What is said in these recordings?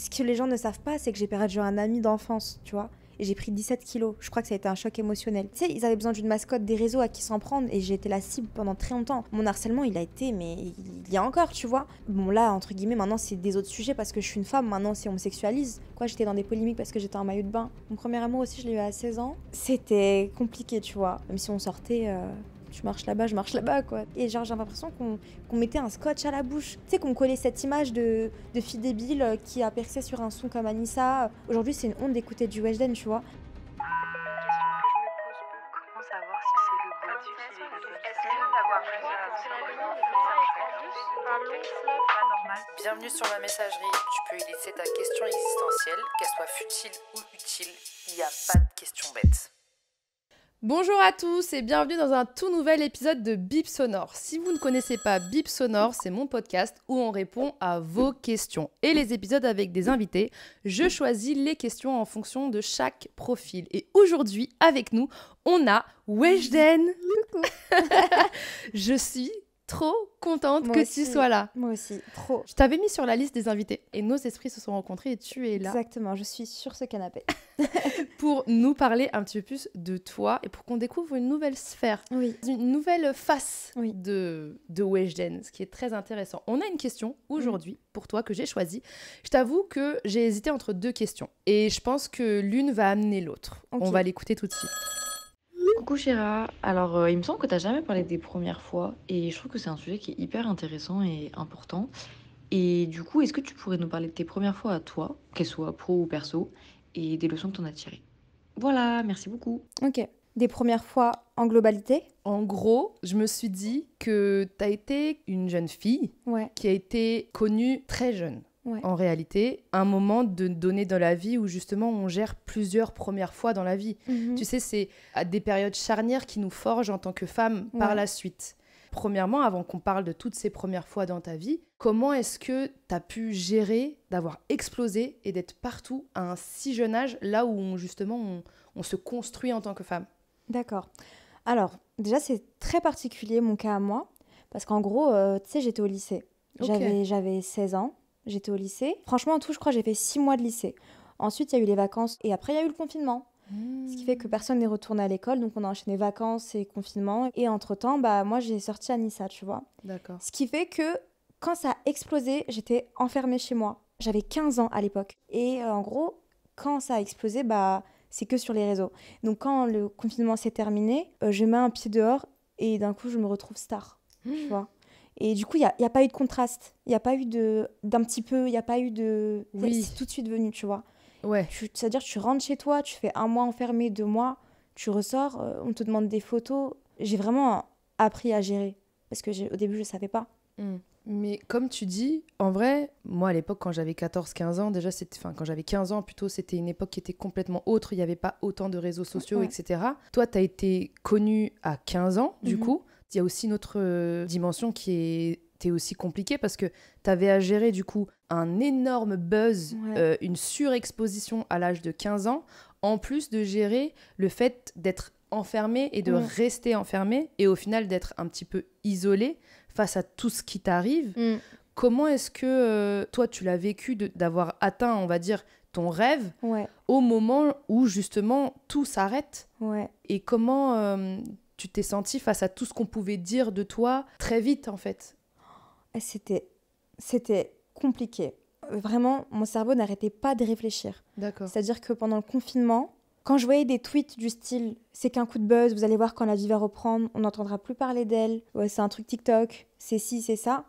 ce que les gens ne savent pas, c'est que j'ai perdu un ami d'enfance, tu vois. Et j'ai pris 17 kilos. Je crois que ça a été un choc émotionnel. Tu sais, ils avaient besoin d'une mascotte des réseaux à qui s'en prendre et j'ai été la cible pendant très longtemps. Mon harcèlement, il a été, mais il y a encore, tu vois. Bon, là, entre guillemets, maintenant, c'est des autres sujets parce que je suis une femme. Maintenant, si on me sexualise. Quoi, j'étais dans des polémiques parce que j'étais en maillot de bain. Mon premier amour aussi, je l'ai eu à 16 ans. C'était compliqué, tu vois. Même si on sortait. Euh, je marche là-bas, je marche là-bas, quoi. Et genre, j'ai l'impression qu'on mettait un scotch à la bouche. Tu sais, qu'on connaît collait cette image de, fille débile euh, qui a percé sur un son comme Anissa. Aujourd'hui, c'est une honte d'écouter du Weshden, tu vois. Bienvenue sur ma messagerie. Tu peux y laisser ta question existentielle, qu'elle soit futile ou utile. Il n'y a pas de question bête. Bonjour à tous et bienvenue dans un tout nouvel épisode de Bip Sonore. Si vous ne connaissez pas Bip Sonore, c'est mon podcast où on répond à vos questions. Et les épisodes avec des invités, je choisis les questions en fonction de chaque profil. Et aujourd'hui, avec nous, on a Weshden. je suis trop contente que tu sois là. Moi aussi, trop. Je t'avais mis sur la liste des invités et nos esprits se sont rencontrés et tu es là. Exactement, je suis sur ce canapé. pour nous parler un petit peu plus de toi et pour qu'on découvre une nouvelle sphère, une nouvelle face de, de Weshden, ce qui est très intéressant. On a une question aujourd'hui pour toi que j'ai choisie. Je t'avoue que j'ai hésité entre deux questions et je pense que l'une va amener l'autre. On va l'écouter tout de suite. Coucou Chéra, alors euh, il me semble que tu n'as jamais parlé des premières fois et je trouve que c'est un sujet qui est hyper intéressant et important. Et du coup, est-ce que tu pourrais nous parler de tes premières fois à toi, qu'elles soient pro ou perso, et des leçons que tu en as tirées Voilà, merci beaucoup. Ok, des premières fois en globalité En gros, je me suis dit que tu as été une jeune fille qui a été connue très jeune en réalité, un moment de donner dans la vie où justement on gère plusieurs premières fois dans la vie. Mhm. Tu sais, c'est des périodes charnières qui nous forgent en tant que femme par la suite. Premièrement, avant qu'on parle de toutes ces premières fois dans ta vie, comment est-ce que tu as pu gérer d'avoir explosé et d'être partout à un si jeune âge, là où on, justement on, se construit en tant que femme D'accord. Alors, déjà, c'est très particulier mon cas à moi, parce qu'en gros, euh, tu sais, j'étais au lycée. J'avais 16 ans j'étais au lycée. Franchement, en tout, je crois, j'ai fait six mois de lycée. Ensuite, il y a eu les vacances et après, il y a eu le confinement. Ce qui fait que hmm. personne n'est retourné à l'école, donc on a enchaîné vacances et confinement. Et entre-temps, bah, moi, j'ai sorti à Nissa, tu vois. D'accord. Ce qui fait que quand ça a explosé, j'étais enfermée chez moi. J'avais 15 ans à l'époque. Et euh, en gros, quand ça a explosé, bah, c'est que sur les réseaux. Donc quand le confinement s'est terminé, euh, je mets un pied dehors et d'un coup, je me retrouve star, tu hmm. vois. Et du coup, il n'y a, a, pas eu de contraste. Il n'y a pas eu de d'un petit peu, il n'y a pas eu de... tout de suite venu, tu vois. Ouais. C'est-à-dire, tu rentres chez toi, tu fais un mois enfermé, deux mois, tu ressors, euh, on te demande des photos. J'ai vraiment appris à gérer. Parce que au début, je ne savais pas. Hmm. Mais comme tu dis, en vrai, moi à l'époque, quand j'avais 14-15 ans, déjà, c'était, enfin, quand j'avais 15 ans plutôt, c'était une époque qui était complètement autre. Il n'y avait pas autant de réseaux sociaux, etc. Toi, tu as été connue à 15 ans, du mhm. coup. Il y a aussi une autre euh, dimension qui était aussi compliquée parce que tu avais à gérer du coup un énorme buzz, euh, une surexposition à l'âge de 15 ans, en plus de gérer le fait d'être enfermé et de rester enfermé et au final d'être un petit peu isolé face à tout ce qui t'arrive. Mm. Comment est-ce que euh, toi tu l'as vécu d'avoir atteint, on va dire, ton rêve au moment où justement tout s'arrête Et comment tu t'es senti face à tout ce qu'on pouvait dire de toi très vite en fait eh, C'était c'était compliqué. Vraiment, mon cerveau n'arrêtait pas de réfléchir. D'accord. C'est-à-dire que pendant le confinement, quand je voyais des tweets du style c'est qu'un coup de buzz, vous allez voir quand la vie va reprendre, on n'entendra plus parler d'elle, ouais, c'est un truc TikTok, c'est si, c'est ça,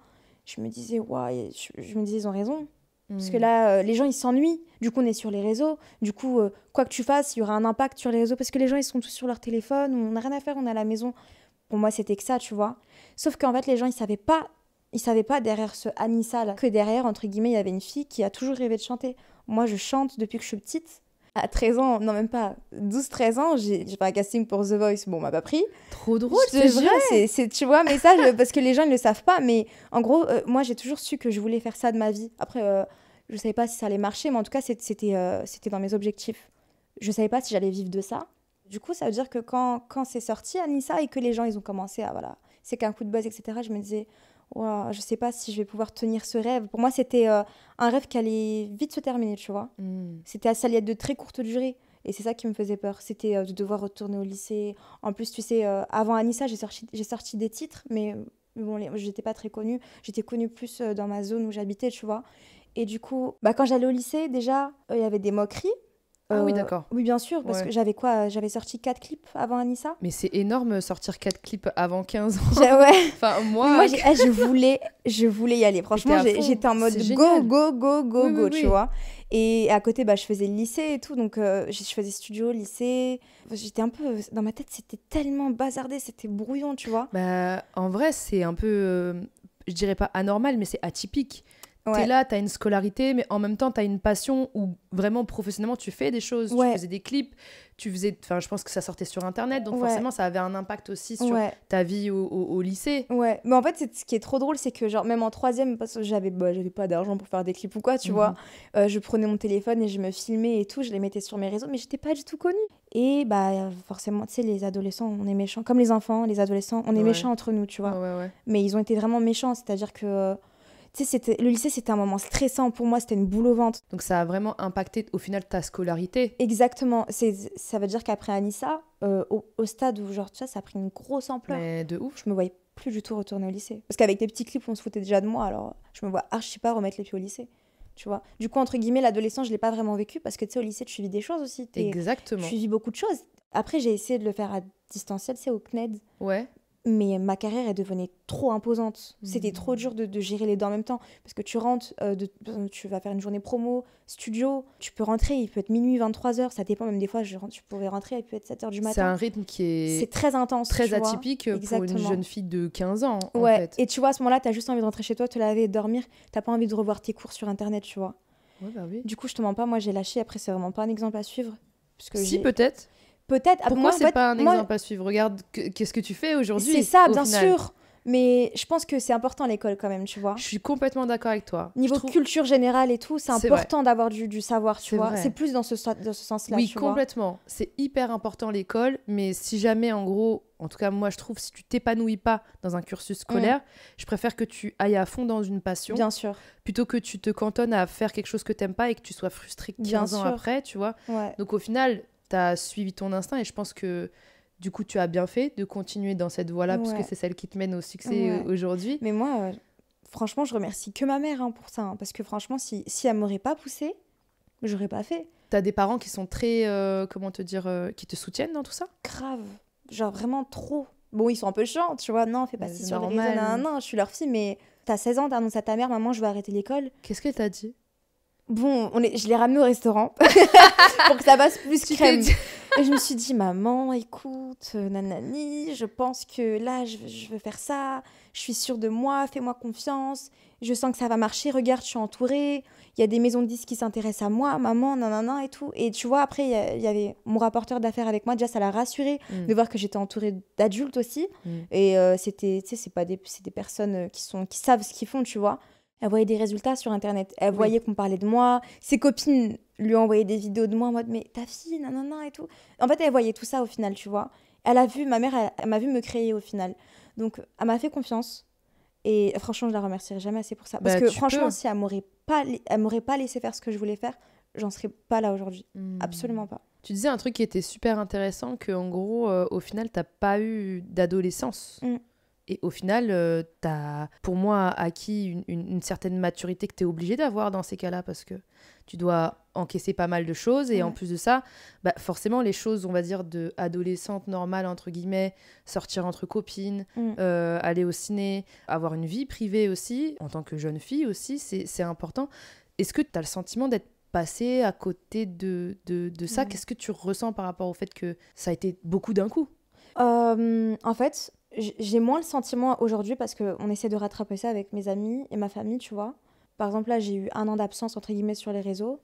je me disais ouais, je, je me disais ils ont raison. Parce que mm. là, euh, les gens, ils s'ennuient. Du coup, on est sur les réseaux. Du coup, euh, quoi que tu fasses, il y aura un impact sur les réseaux parce que les gens, ils sont tous sur leur téléphone. On n'a rien à faire, on est à la maison. Pour moi, c'était que ça, tu vois. Sauf qu'en fait, les gens, ils savaient pas ils savaient pas derrière ce Anissa que derrière, entre guillemets, il y avait une fille qui a toujours rêvé de chanter. Moi, je chante depuis que je suis petite à 13 ans, non même pas, 12-13 ans, j'ai fait un casting pour The Voice. Bon, on m'a pas pris. Trop drôle, c'est vrai. C'est, tu vois, mais ça, parce que les gens ne le savent pas. Mais en gros, euh, moi, j'ai toujours su que je voulais faire ça de ma vie. Après, euh, je savais pas si ça allait marcher, mais en tout cas, euh, c'était, dans mes objectifs. Je savais pas si j'allais vivre de ça. Du coup, ça veut dire que quand, quand c'est sorti Anissa, et que les gens, ils ont commencé à, voilà, c'est qu'un coup de buzz, etc., je me disais, je je sais pas si je vais pouvoir tenir ce rêve. Pour moi, c'était euh, un rêve qui allait vite se terminer, tu vois. Hmm. C'était ça allait de très courte durée. Et c'est ça qui me faisait peur, c'était euh, de devoir retourner au lycée. En plus, tu sais, euh, avant Anissa, j'ai sorti, j'ai sorti des titres, mais bon, je j'étais pas très connue. J'étais connue plus dans ma zone où j'habitais, tu vois. Et du coup, bah, quand j'allais au lycée, déjà, il y avait des moqueries ah oui, euh, d'accord. Oui, bien sûr, parce que j'avais quoi J'avais sorti 4 clips avant Anissa. Mais c'est énorme sortir 4 clips avant 15 ans. Ouais. enfin, moi. moi eh, je, voulais, je voulais y aller. Franchement, j'étais en mode go, go, go, go, go, tu vois. Et à côté, bah, je faisais le lycée et tout. Donc, euh, je faisais studio, lycée. J'étais un peu. Dans ma tête, c'était tellement bazardé, c'était brouillon, tu vois. Bah, en vrai, c'est un peu. Euh, je dirais pas anormal, mais c'est atypique. T'es là, t'as une scolarité, mais en même temps, t'as une passion où vraiment professionnellement, tu fais des choses. Tu faisais des clips, tu faisais. Enfin, je pense que ça sortait sur Internet, donc forcément, ça avait un impact aussi sur ta vie au, lycée. Ouais, mais en fait, ce qui est trop drôle, c'est que, genre, même en troisième, parce que j'avais bah, pas d'argent pour faire des clips ou quoi, tu vois, mhm. euh, je prenais mon téléphone et je me filmais et tout, je les mettais sur mes réseaux, mais j'étais pas du tout connue. Et bah, forcément, tu sais, les adolescents, on est méchants. Comme les enfants, les adolescents, on est méchants entre nous, tu vois. Mais ils ont été vraiment méchants, c'est-à-dire que euh, tu sais, le lycée, c'était un moment stressant pour moi, c'était une boule au ventre. Donc ça a vraiment impacté au final ta scolarité Exactement. Ça veut dire qu'après Anissa, euh, au, stade où genre, ça a pris une grosse ampleur. Mais de ouf. Je me voyais plus du tout retourner au lycée. Parce qu'avec des petits clips, on se foutait déjà de moi, alors je me vois archi pas remettre les pieds au lycée. Tu vois. Du coup, entre guillemets, l'adolescence, je l'ai pas vraiment vécu parce que tu sais, au lycée, tu vis des choses aussi. Exactement. Tu vis beaucoup de choses. Après, j'ai essayé de le faire à distanciel, c'est au CNED. Ouais mais ma carrière, est devenue trop imposante. C'était trop hmm. dur de, de, gérer les deux en même temps. Parce que tu rentres, euh, de, tu vas faire une journée promo, studio, tu peux rentrer, il peut être minuit, 23h, ça dépend. Même des fois, je, tu pourrais rentrer, il peut être 7h du matin. C'est un rythme qui est. C'est très intense. Très atypique pour une jeune fille de 15 ans. Ouais. Et tu vois, à ce moment-là, tu as juste envie de rentrer chez toi, te laver et dormir. T'as pas envie de revoir tes cours sur Internet, tu vois. Bah du coup, je te mens pas, moi j'ai lâché. Après, c'est vraiment pas un exemple à suivre. si, peut-être peut-être. Pourquoi c'est en fait, pas un exemple à suivre Regarde, qu'est-ce que tu fais aujourd'hui C'est ça, bien sûr. Mais je pense que c'est important l'école quand même, tu vois. Je suis complètement d'accord avec toi. Niveau culture générale et tout, c'est important d'avoir du, savoir, tu vois. C'est plus dans ce, dans ce sens-là. Oui, complètement. C'est hyper important l'école, mais si jamais, en gros, en tout cas, moi je trouve, si tu t'épanouis pas dans un cursus mm. scolaire, je préfère que tu ailles à fond dans une passion. Bien sûr. Plutôt que tu te cantonnes à faire quelque chose que n'aimes pas et que tu sois frustré 15 ans après, tu vois. Donc au final, tu as suivi ton instinct et je pense que du coup, tu as bien fait de continuer dans cette voie-là parce que c'est celle qui te mène au succès aujourd'hui. Mais moi, euh, franchement, je remercie que ma mère hein, pour ça hein, parce que franchement, si, si elle m'aurait pas poussée, j'aurais pas fait. Tu as des parents qui sont très, euh, comment te dire, euh, qui te soutiennent dans tout ça Grave, genre vraiment trop. Bon, ils sont un peu chiants, tu vois, non, fais pas si sur non, je suis leur fille, mais t'as 16 ans, t'annonces à ta mère, maman, je vais arrêter l'école. Qu'est-ce que t'a dit bon, on est, je l'ai ramené au restaurant pour que ça passe plus crème. je me suis dit, maman, écoute, euh, nanani, je pense que là, je, veux faire ça, je suis sûre de moi, fais-moi confiance, je sens que ça va marcher, regarde, je suis entourée, il y a des maisons de disques qui s'intéressent à moi, maman, nanana et tout. Et tu vois, après, il y, avait mon rapporteur d'affaires avec moi, déjà, ça l'a rassuré mm. de voir que j'étais entourée d'adultes aussi. Mm. Et euh, c'était, tu sais, c'est pas des, des personnes euh, qui, sont, qui savent ce qu'ils font, tu vois. Elle voyait des résultats sur Internet. Elle voyait qu'on parlait de moi. Ses copines lui envoyaient des vidéos de moi en mode Mais ta fille, nanana et tout. En fait, elle voyait tout ça au final, tu vois. Elle a vu, ma mère, elle, m'a vu me créer au final. Donc, elle m'a fait confiance. Et franchement, je la remercierai jamais assez pour ça. Parce bah, que franchement, si elle m'aurait pas, elle m'aurait pas laissé faire ce que je voulais faire, j'en serais pas là aujourd'hui. Hmm. Absolument pas. Tu disais un truc qui était super intéressant, que en gros, euh, au final, t'as pas eu d'adolescence. Hmm. Et au final, euh, tu as, pour moi, acquis une, une, certaine maturité que tu es obligé d'avoir dans ces cas-là, parce que tu dois encaisser pas mal de choses. Et en plus de ça, bah, forcément, les choses, on va dire, de adolescente normale, entre guillemets, sortir entre copines, mm. euh, aller au ciné, avoir une vie privée aussi, en tant que jeune fille aussi, c'est important. Est-ce que tu as le sentiment d'être passé à côté de, de, de ça Qu'est-ce que tu ressens par rapport au fait que ça a été beaucoup d'un coup euh, En fait, j'ai moins le sentiment aujourd'hui parce qu'on essaie de rattraper ça avec mes amis et ma famille, tu vois. Par exemple, là, j'ai eu un an d'absence, entre guillemets, sur les réseaux.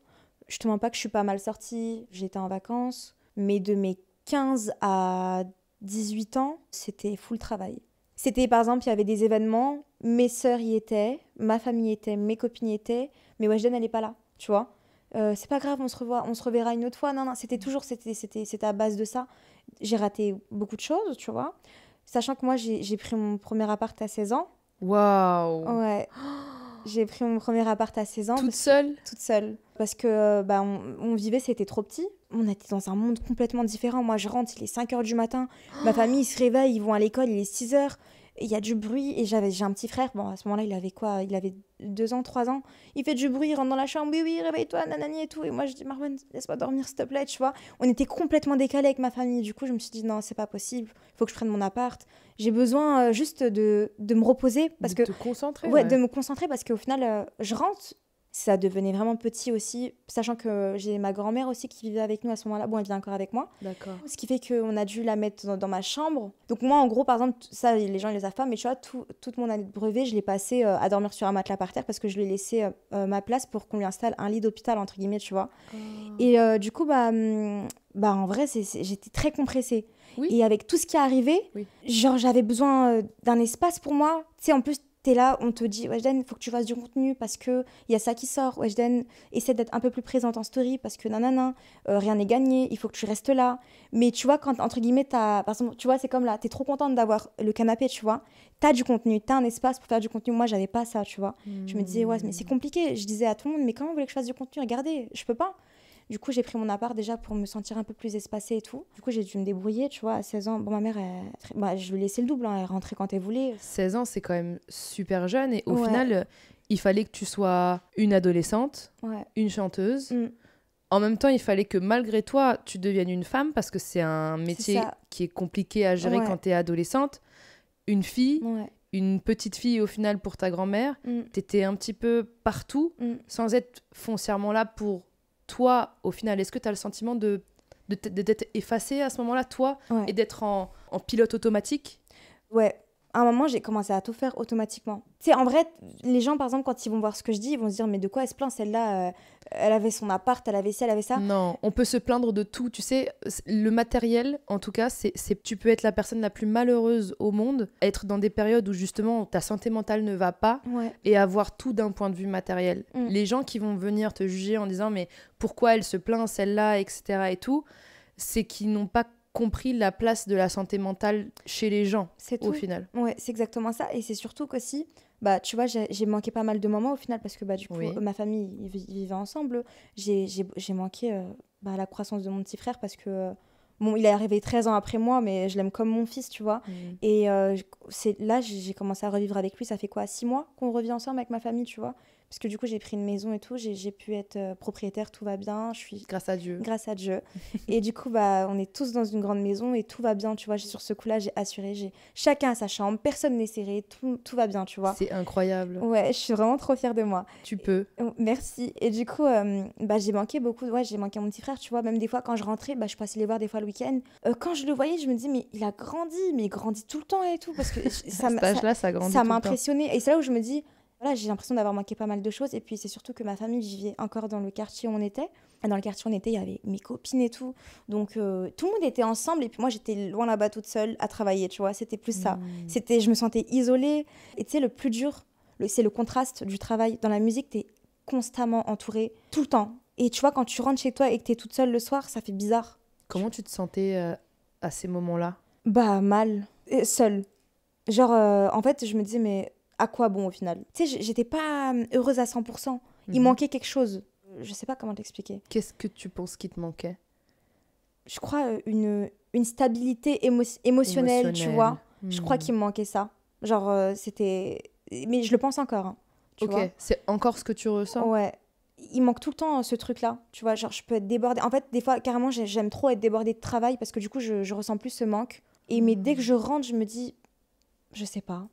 Je te mens pas que je suis pas mal sortie, j'étais en vacances, mais de mes 15 à 18 ans, c'était full travail. C'était par exemple, il y avait des événements, mes sœurs y étaient, ma famille y était, mes copines y étaient, mais Weshden, elle n'est pas là, tu vois. Euh, c'est pas grave, on se revoit, on se reverra une autre fois. Non, non, c'était toujours, c'était, c'était à base de ça. J'ai raté beaucoup de choses, tu vois. Sachant que moi, j'ai pris mon premier appart à 16 ans. Waouh Ouais. j'ai pris mon premier appart à 16 ans. Toute seule Toute seule. Parce que euh, bah, on, vivait, c'était trop petit. On était dans un monde complètement différent. Moi, je rentre, il est 5 h du matin. Ma famille, se réveille, ils vont à l'école, il est 6 h il y a du bruit et j'avais j'ai un petit frère bon à ce moment-là il avait quoi il avait deux ans trois ans il fait du bruit il rentre dans la chambre oui oui réveille-toi nanani et tout et moi je dis Marwan laisse-moi dormir s'il te plaît tu vois on était complètement décalés avec ma famille du coup je me suis dit non c'est pas possible Il faut que je prenne mon appart j'ai besoin euh, juste de, de, me reposer parce de que te concentrer ouais, de me concentrer parce qu'au final euh, je rentre ça devenait vraiment petit aussi, sachant que j'ai ma grand-mère aussi qui vivait avec nous à ce moment-là. Bon, elle vit encore avec moi. D'accord. Ce qui fait qu'on a dû la mettre dans, ma chambre. Donc moi, en gros, par exemple, ça, les gens ils les savent pas, mais tu vois, toute mon année de brevet, je l'ai passée euh, à dormir sur un matelas par terre parce que je lui ai laissé euh, euh, ma place pour qu'on lui installe un lit d'hôpital, entre guillemets, tu vois. Oh. Et du coup, bah, mm, bah en vrai, j'étais très compressée. Et avec tout ce qui est arrivé, genre j'avais besoin d'un espace pour moi. Tu sais, en plus, t'es là, on te dit, Weshden, faut que tu fasses du contenu parce que il y a ça qui sort. Weshden, essaie d'être un peu plus présente en story parce que nanana, euh, rien n'est gagné, il faut que tu restes là. Mais tu vois, quand entre guillemets, t'as par exemple, tu vois, c'est comme là, t'es trop contente d'avoir le canapé, tu vois. T'as du contenu, t'as un espace pour faire du contenu. Moi, j'avais pas ça, tu vois. Je me disais, ouais, mais hmm. c'est compliqué. Je disais à tout le monde, mais comment vous voulez que je fasse du contenu Regardez, je peux pas. Du coup, j'ai pris mon appart déjà pour me sentir un peu plus espacée et tout. Du coup, j'ai dû me débrouiller, tu vois, à 16 ans. Bon, ma mère, bah, je lui laissais le double, hein, elle rentrait quand elle voulait. 16 ans, c'est quand même super jeune et au final, il fallait que tu sois une adolescente, une chanteuse. Mm. En même temps, il fallait que malgré toi, tu deviennes une femme parce que c'est un métier qui est compliqué à gérer quand tu es adolescente. Une fille, une petite fille au final pour ta grand-mère, tu mm. t'étais un petit peu partout mm. sans être foncièrement là pour toi, au final, est-ce que tu as le sentiment de d'être effacé à ce moment-là, toi, et d'être en, en pilote automatique Ouais, un moment, j'ai commencé à tout faire automatiquement. Tu sais, en vrai, les gens, par exemple, quand ils vont voir ce que je dis, ils vont se dire Mais de quoi elle se plaint Celle-là, euh, elle avait son appart, elle avait ci, elle avait ça. Non, on peut se plaindre de tout. Tu sais, le matériel, en tout cas, c'est tu peux être la personne la plus malheureuse au monde, être dans des périodes où justement ta santé mentale ne va pas et avoir tout d'un point de vue matériel. Mm. Les gens qui vont venir te juger en disant Mais pourquoi elle se plaint, celle-là, etc. et tout, c'est qu'ils n'ont pas compris la place de la santé mentale chez les gens au final. Ouais, c'est exactement ça. Et c'est surtout qu'aussi, bah, tu vois, j'ai, manqué pas mal de moments au final parce que bah, du coup, ma famille ils vivait ensemble. J'ai, manqué euh, bah, la croissance de mon petit frère parce que. Euh, bon, il est arrivé 13 ans après moi, mais je l'aime comme mon fils, tu vois. Mm. Et euh, c'est là, j'ai commencé à revivre avec lui. Ça fait quoi 6 mois qu'on revient ensemble avec ma famille, tu vois parce que du coup j'ai pris une maison et tout, j'ai pu être euh, propriétaire, tout va bien, je suis grâce à Dieu. Grâce à Dieu. et du coup bah on est tous dans une grande maison et tout va bien, tu vois. Sur ce coup-là, j'ai assuré, j'ai chacun a sa chambre, personne n'est serré, tout, va bien, tu vois. C'est incroyable. Ouais, je suis vraiment trop fière de moi. Tu peux. Euh, merci. Et du coup euh, bah j'ai manqué beaucoup, ouais, j'ai manqué mon petit frère, tu vois, même des fois quand je rentrais, bah je passais les voir des fois le week-end. quand je le voyais, je me dis mais il a grandi, mais il grandit tout le temps et tout parce que ça ça, ça, ça et c'est là où je me dis j'ai l'impression d'avoir manqué pas mal de choses. Et puis c'est surtout que ma famille vivait encore dans le quartier où on était. Dans le quartier où on était, il y avait mes copines et tout. Donc euh, tout le monde était ensemble. Et puis moi, j'étais loin là-bas toute seule à travailler, tu vois. C'était plus ça. Mmh. C'était, je me sentais isolée. Et tu sais, le plus dur, c'est le contraste du travail. Dans la musique, tu es constamment entourée, tout le temps. Et tu vois, quand tu rentres chez toi et que tu es toute seule le soir, ça fait bizarre. Comment tu te sentais euh, à ces moments-là Bah mal, seule. Genre, euh, en fait, je me disais, mais à quoi bon au final Tu sais, j'étais pas hum, heureuse à 100%. Il mhm. manquait quelque chose. Je sais pas comment t'expliquer. Qu'est-ce que tu penses qui te manquait Je crois euh, une, une stabilité émotionnelle, tu vois. Je crois mhm. qu'il me manquait ça. Genre, euh, c'était. Mais je le pense encore. Hein, ok, c'est encore ce que tu ressens Ouais. Il manque tout le temps ce truc-là. Tu vois, genre, je peux être débordée. En fait, des fois, carrément, j'aime trop être débordée de travail parce que du coup, je, je ressens plus ce manque. Et mais dès que hmm. je rentre, je me dis, je sais pas.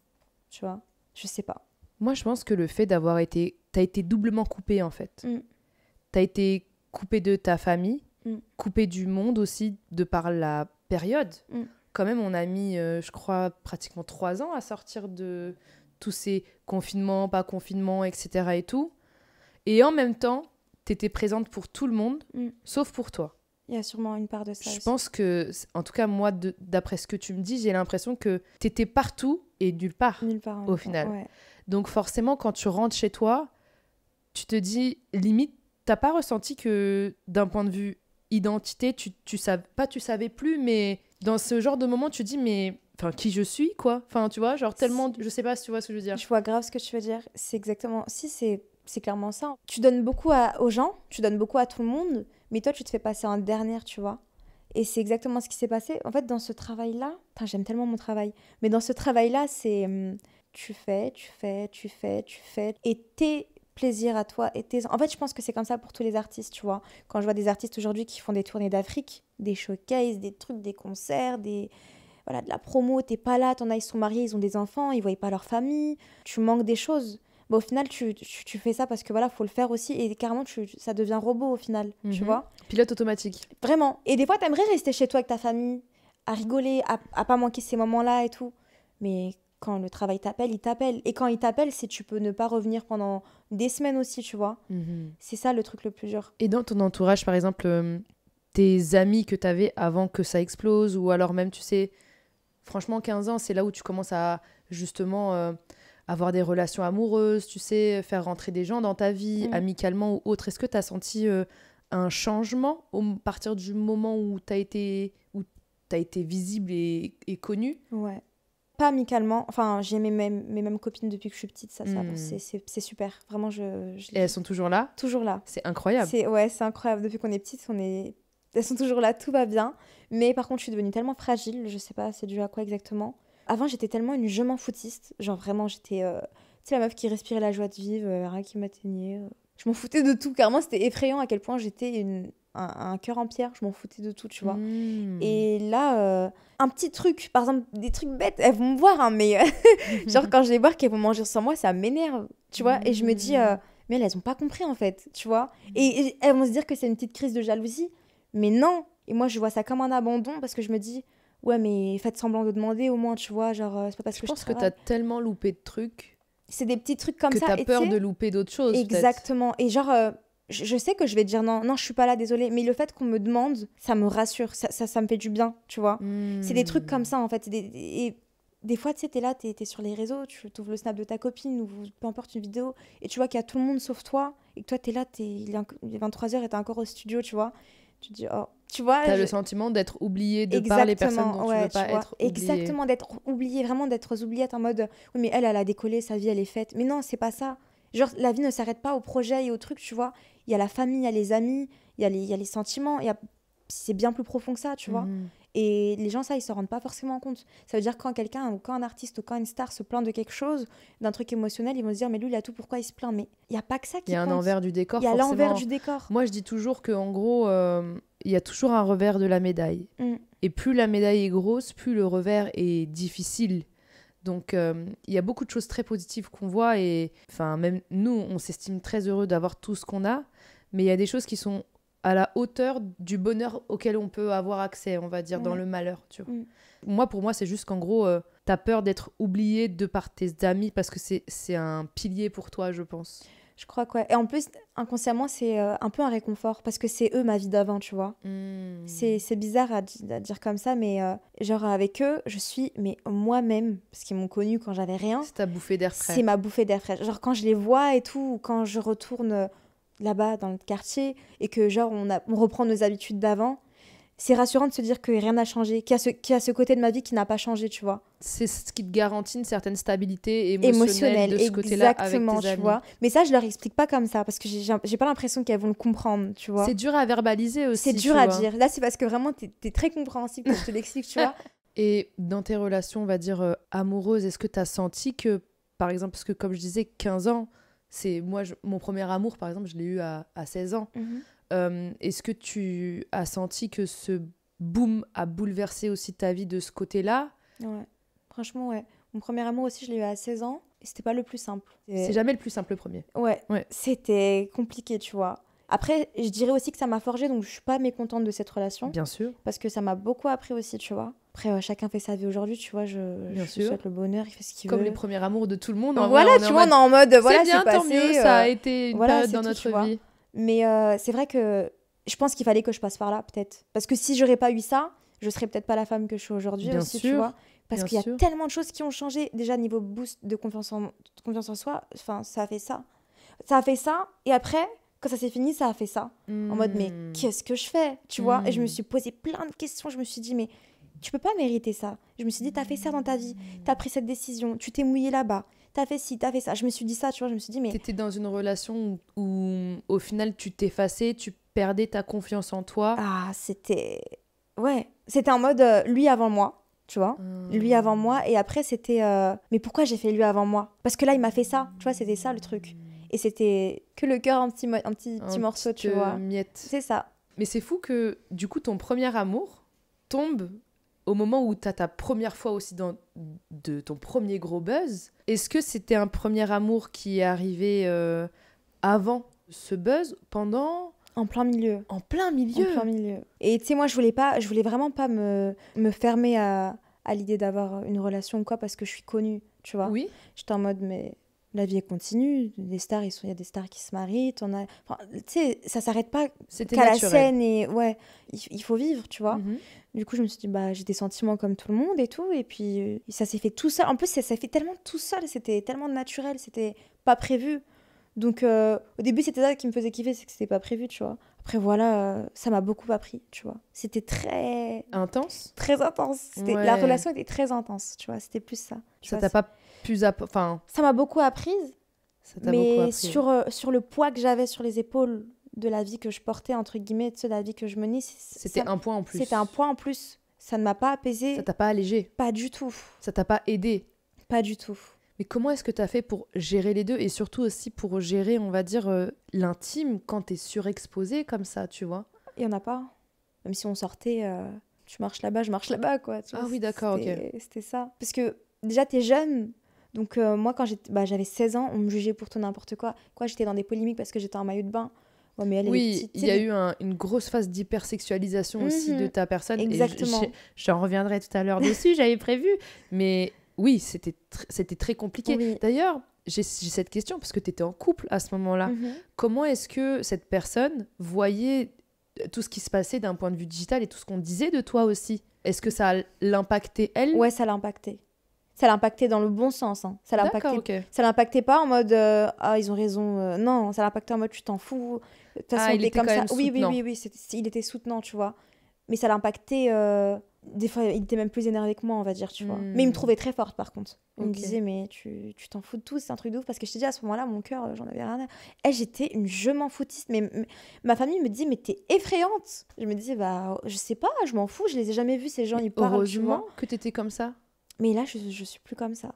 Tu vois je sais pas. Moi, je pense que le fait d'avoir été. T'as été doublement coupée, en fait. Mm. T'as été coupée de ta famille, mm. coupée du monde aussi, de par la période. Mm. Quand même, on a mis, euh, je crois, pratiquement trois ans à sortir de tous ces confinements, pas confinements, etc. et tout. Et en même temps, t'étais présente pour tout le monde, sauf pour toi. Il y a sûrement une part de ça. Je pense que, en tout cas, moi, d'après ce que tu me dis, j'ai l'impression que t'étais partout et nulle part, au final. Donc forcément, quand tu rentres chez toi, tu te dis, limite, t'as pas ressenti que d'un point de vue identité, tu, tu savais pas, tu savais plus, mais dans ce genre de moment, tu dis, mais enfin qui je suis quoi enfin tu vois genre tellement je sais pas si tu vois ce que je veux dire je vois grave ce que tu veux dire c'est exactement si c'est c'est clairement ça tu donnes beaucoup aux gens tu donnes beaucoup à tout le monde mais toi tu te fais passer en dernière tu vois et c'est exactement ce qui s'est passé. En fait, dans ce travail-là, j'aime tellement mon travail, mais dans ce travail-là, c'est euh, tu fais, tu fais, tu fais, tu fais, et tes plaisirs à toi, et tes... En fait, je pense que c'est comme ça pour tous les artistes, tu vois. Quand je vois des artistes aujourd'hui qui font des tournées d'Afrique, des showcases, des trucs, des concerts, des... Voilà, de la promo, t'es pas là, t'en as, ils sont mariés, ils ont des enfants, ils voient pas leur famille, tu manques des choses. Bah, au final, tu, fais ça parce que voilà, faut le faire aussi. Et carrément, tu, ça devient robot au final, tu mhm. vois. Pilote automatique. Vraiment. Et des fois, t'aimerais rester chez toi avec ta famille, à rigoler, à, pas manquer ces moments-là et tout. Mais quand le travail t'appelle, il t'appelle. Et quand il t'appelle, c'est tu peux ne pas revenir pendant des semaines aussi, tu vois. Mhm. C'est ça le truc le plus dur. Et dans ton entourage, par exemple, euh, tes amis que t'avais avant que ça explose, ou alors même, tu sais, franchement, 15 ans, c'est là où tu commences à justement. Euh, avoir des relations amoureuses, tu sais, faire rentrer des gens dans ta vie, mm. amicalement ou autre. Est-ce que tu as senti euh, un changement au partir du moment où tu as été où as été visible et, connue Ouais. Pas amicalement. Enfin, j'ai mes mêmes, mes mêmes copines depuis que je suis petite, ça, mm. c'est super. Vraiment, je, Et elles sont toujours là Toujours là. C'est incroyable. Ouais, c'est incroyable. Depuis qu'on est petite, on est... Elles sont toujours là, tout va bien. Mais par contre, je suis devenue tellement fragile, je sais pas c'est dû à quoi exactement. Avant, j'étais tellement une je m'en foutiste. Genre, vraiment, j'étais. Euh, la meuf qui respirait la joie de vivre, euh, rien qui m'atteignait. Euh. Je m'en foutais de tout. car moi, c'était effrayant à quel point j'étais une, un, cœur en pierre. Je m'en foutais de tout, tu vois. Mmh. Et là, un petit truc, par exemple, des trucs bêtes, elles vont me voir, hein, mais. genre, quand je les vois qu'elles vont manger sans moi, ça m'énerve, tu vois. Et je me dis, mmh. mais elles, elles ont pas compris, en fait, tu vois. Mmh. et elles vont se dire que c'est une petite crise de jalousie. Mais non, et moi, je vois ça comme un abandon parce que je me dis, ouais, mais faites semblant de demander au moins, tu vois, genre, euh, c'est pas parce que je pense que t'as tellement loupé de trucs. C'est des petits trucs comme ça. Que t'as peur de louper d'autres choses. Exactement. Et genre, euh, je, sais que je vais te dire non, non, je suis pas là, désolée. Mais le fait qu'on me demande, ça me rassure, ça, ça, me fait du bien, tu vois. Hmm. C'est des trucs comme ça, en fait. et des fois, tu sais, t'es là, t'es sur les réseaux, tu ouvres le snap de ta copine ou peu importe une vidéo, et tu vois qu'il y a tout le monde sauf toi, et que toi, t'es là, t'es, il est 23h et t'es encore au studio, tu vois. Tu te dis, oh, tu vois. T'as le sentiment d'être oublié de par les personnes dont tu veux pas être Exactement, d'être oublié, vraiment d'être oubliée, en mode oui, mais elle, elle a décollé, sa vie, elle est faite. Mais non, c'est pas ça. Genre, la vie ne s'arrête pas au projet et au truc, tu vois. Il y a la famille, il y a les amis, il y a les, il y a les sentiments, il y a... c'est bien plus profond que ça, tu vois. Mmh. Et les gens, ça, ils se rendent pas forcément compte. Ça veut dire quand quelqu'un, ou quand un artiste, ou quand une star se plaint de quelque chose, d'un truc émotionnel, ils vont se dire, mais lui, il a tout, pourquoi il se plaint Mais il n'y a pas que ça qui y a compte. un envers du décor. Il y a l'envers du décor. Moi, je dis toujours que, en gros, euh, il y a toujours un revers de la médaille. Mm. Et plus la médaille est grosse, plus le revers est difficile. Donc euh, il y a beaucoup de choses très positives qu'on voit et enfin même nous on s'estime très heureux d'avoir tout ce qu'on a, mais il y a des choses qui sont à la hauteur du bonheur auquel on peut avoir accès, on va dire, dans le malheur. Tu vois. Mm. Moi, pour moi, c'est juste qu'en gros, euh, tu as peur d'être oublié de par tes amis parce que c'est un pilier pour toi, je pense. Je crois quoi. Et en plus, inconsciemment, c'est euh, un peu un réconfort parce que c'est eux ma vie d'avant, tu vois. Hmm. C'est bizarre à, dire comme ça, mais euh, genre avec eux, je suis mais moi-même parce qu'ils m'ont connue quand j'avais rien. C'est ta bouffée d'air frais. C'est ma bouffée d'air frais. Genre quand je les vois et tout, quand je retourne euh, là-bas dans le quartier et que genre on, a, on reprend nos habitudes d'avant, c'est rassurant de se dire que rien n'a changé, qu'il y, a ce, ce côté de ma vie qui n'a pas changé, tu vois. C'est ce qui te garantit une certaine stabilité émotionnelle, de ce côté-là avec tes vois. Mais ça, je leur explique pas comme ça parce que j'ai, n'ai pas l'impression qu'elles vont le comprendre, tu vois. C'est dur à verbaliser aussi. C'est dur à dire. Là, c'est parce que vraiment, tu es très compréhensible quand je te l'explique, tu vois. Et dans tes relations, on va dire euh, amoureuses, est-ce que tu as senti que, par exemple, parce que comme je disais, 15 ans, c'est moi, mon premier amour, par exemple, je l'ai eu à, 16 ans. Mhm. Euh, est-ce que tu as senti que ce boom a bouleversé aussi ta vie de ce côté-là Ouais, franchement, ouais. Mon premier amour aussi, je l'ai eu à 16 ans. Et c'était pas le plus simple. C'est jamais le plus simple, le premier. Ouais, c'était compliqué, tu vois. Après, je dirais aussi que ça m'a forgé, donc je suis pas mécontente de cette relation. Bien sûr. Parce que ça m'a beaucoup appris aussi, tu vois. Après, euh, chacun fait sa vie aujourd'hui, tu vois. Je, Bien souhaite le bonheur, il fait ce qu'il veut. Comme les premiers amours de tout le monde. Hein, voilà, tu vois, on est en mode, voilà, c'est tant mieux, ça a euh, été une dans notre vie. Mais euh, c'est vrai que je pense qu'il fallait que je passe par là, peut-être. Parce que si j'aurais pas eu ça, je serais peut-être pas la femme que je suis aujourd'hui aussi, tu vois. Parce qu'il y a tellement de choses qui ont changé. Déjà, niveau boost de confiance en, confiance en soi, enfin, ça a fait ça. Ça a fait ça, et après, quand ça s'est fini, ça a fait ça. En mode, mais hmm. qu'est-ce que je fais Tu vois Et je me hmm. suis posé plein de questions. Je me suis dit, mais tu peux pas mériter ça. Je me suis dit, t'as fait ça dans ta vie. T'as pris cette décision. Tu t'es mouillé là-bas t'as fait ci, t'as fait ça. Je me suis dit ça, tu vois, je me suis dit, mais. T'étais dans une relation où, au final, tu t'effaçais, tu perdais ta confiance en toi. Ah, c'était. Ouais. C'était en mode euh, lui avant moi, tu vois. Hum. Lui avant moi. Et après, c'était. Euh, mais pourquoi j'ai fait lui avant moi Parce que là, il m'a fait ça, tu vois, c'était ça le truc. Et c'était que le cœur, un petit, un petit, petit morceau, tu vois. Euh, miette. C'est ça. Mais c'est fou que, du coup, ton premier amour tombe au moment où tu as ta première fois aussi de ton premier gros buzz, est-ce que c'était un premier amour qui est arrivé euh, avant ce buzz, pendant en plein milieu. En plein milieu. En plein milieu. Et tu sais moi je voulais pas je voulais vraiment pas me, me fermer à, à l'idée d'avoir une relation quoi parce que je suis connue, tu vois. Oui. J'étais en mode mais la vie est continue. Les stars, il y a des stars qui se marient. On a, ça s'arrête pas qu'à la scène et ouais, il, faut vivre, tu vois. Mhm. Du coup, je me suis dit bah j'ai des sentiments comme tout le monde et tout, et puis euh, ça s'est fait tout seul. En plus, ça s'est fait tellement tout seul, c'était tellement naturel, c'était pas prévu. Donc euh, au début, c'était ça qui me faisait kiffer, c'est que c'était pas prévu, tu vois. Après voilà, euh, ça m'a beaucoup appris, tu vois. C'était très intense. Très intense. La relation était très intense, tu vois. C'était plus ça. Ça t'a pas enfin ça m'a beaucoup apprise ça mais beaucoup sur euh, sur le poids que j'avais sur les épaules de la vie que je portais entre guillemets de la vie que je menais c'était un poids en plus c'était un point en plus ça ne m'a pas apaisé ça t'a pas allégé pas du tout ça t'a pas aidé pas du tout mais comment est-ce que tu as fait pour gérer les deux et surtout aussi pour gérer on va dire euh, l'intime quand es surexposé comme ça tu vois il y en a pas même si on sortait euh, tu marches là-bas je marche là-bas quoi ah oui d'accord ok c'était ça parce que déjà es jeune donc euh, moi, quand bah, j'avais 16 ans, on me jugeait pour tout n'importe quoi. Quoi, j'étais dans des polémiques parce que j'étais en maillot de bain. mais oui, il y a eu une grosse phase d'hypersexualisation mhm. aussi de ta personne. Exactement. j'en reviendrai tout à l'heure dessus, j'avais prévu. Mais oui, c'était, très compliqué. D'ailleurs, j'ai, cette question parce que tu étais en couple à ce moment-là. Mhm. Comment est-ce que cette personne voyait tout ce qui se passait d'un point de vue digital et tout ce qu'on disait de toi aussi Est-ce que ça l'impactait elle Oui, ça l'a impacté ça l'impactait dans le bon sens. Hein. Ça l'impactait ça l'impactait pas en mode euh, ah ils ont raison euh, non, ça l'impactait en mode tu t'en fous. Ah, il était comme ça. oui, oui oui oui, il était soutenant, tu vois. Mais ça l'impactait euh, des fois il était même plus énervé que moi, on va dire, tu vois. Hmm. Mais il me trouvait très forte par contre. Il me disait mais tu t'en fous de tout, c'est un truc de ouf parce que je t'ai dit à ce moment-là mon cœur, j'en avais rien à. Eh, j'étais une je m'en foutiste mais ma famille me dit mais t'es effrayante. Je me disais bah je sais pas, je m'en fous, je les ai jamais vus ces gens, ils parlent. Heureusement que t'étais comme ça mais là, je, ne suis plus comme ça.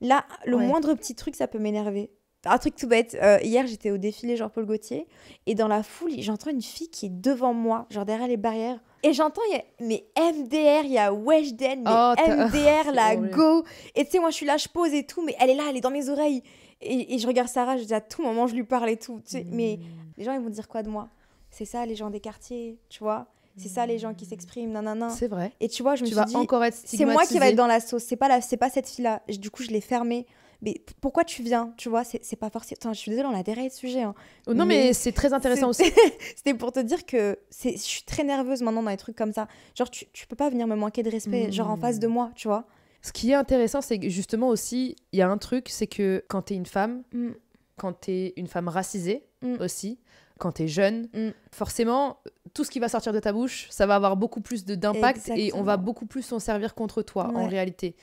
Là, le moindre petit truc, ça peut m'énerver. Un truc tout bête. Euh, hier, j'étais au défilé Jean-Paul Gaultier et dans la foule, j'entends une fille qui est devant moi, genre derrière les barrières. Et j'entends, a... mais MDR, il y a Weshden, mais oh, MDR, la go. Et tu sais, moi, je suis là, je pose et tout, mais elle est là, elle est dans mes oreilles. Et, je regarde Sarah, je dis à tout moment, je lui parle et tout. Mais hmm. les gens, ils vont dire quoi de moi C'est ça, les gens des quartiers, tu vois c'est ça les gens qui s'expriment, nanana. C'est vrai. Et tu vois, je me tu suis dit, encore être c'est moi qui vais être dans la sauce, c'est pas, la, pas cette fille-là. Du coup, je l'ai fermée. Mais pourquoi tu viens Tu vois, c'est pas forcément. je suis désolée, on a déraillé le sujet. Hein. Oh, non, mais, c'est très intéressant aussi. C'était pour te dire que je suis très nerveuse maintenant dans les trucs comme ça. Genre, tu, tu peux pas venir me manquer de respect, genre en face de hmm. moi, tu vois. Ce qui est intéressant, c'est que justement aussi, il y a un truc, c'est que quand t'es une femme, quand hmm. quand t'es une femme racisée hmm. aussi, quand t'es jeune, forcément, tout ce qui va sortir de ta bouche, ça va avoir beaucoup plus d'impact et on va beaucoup plus s'en servir contre toi en réalité.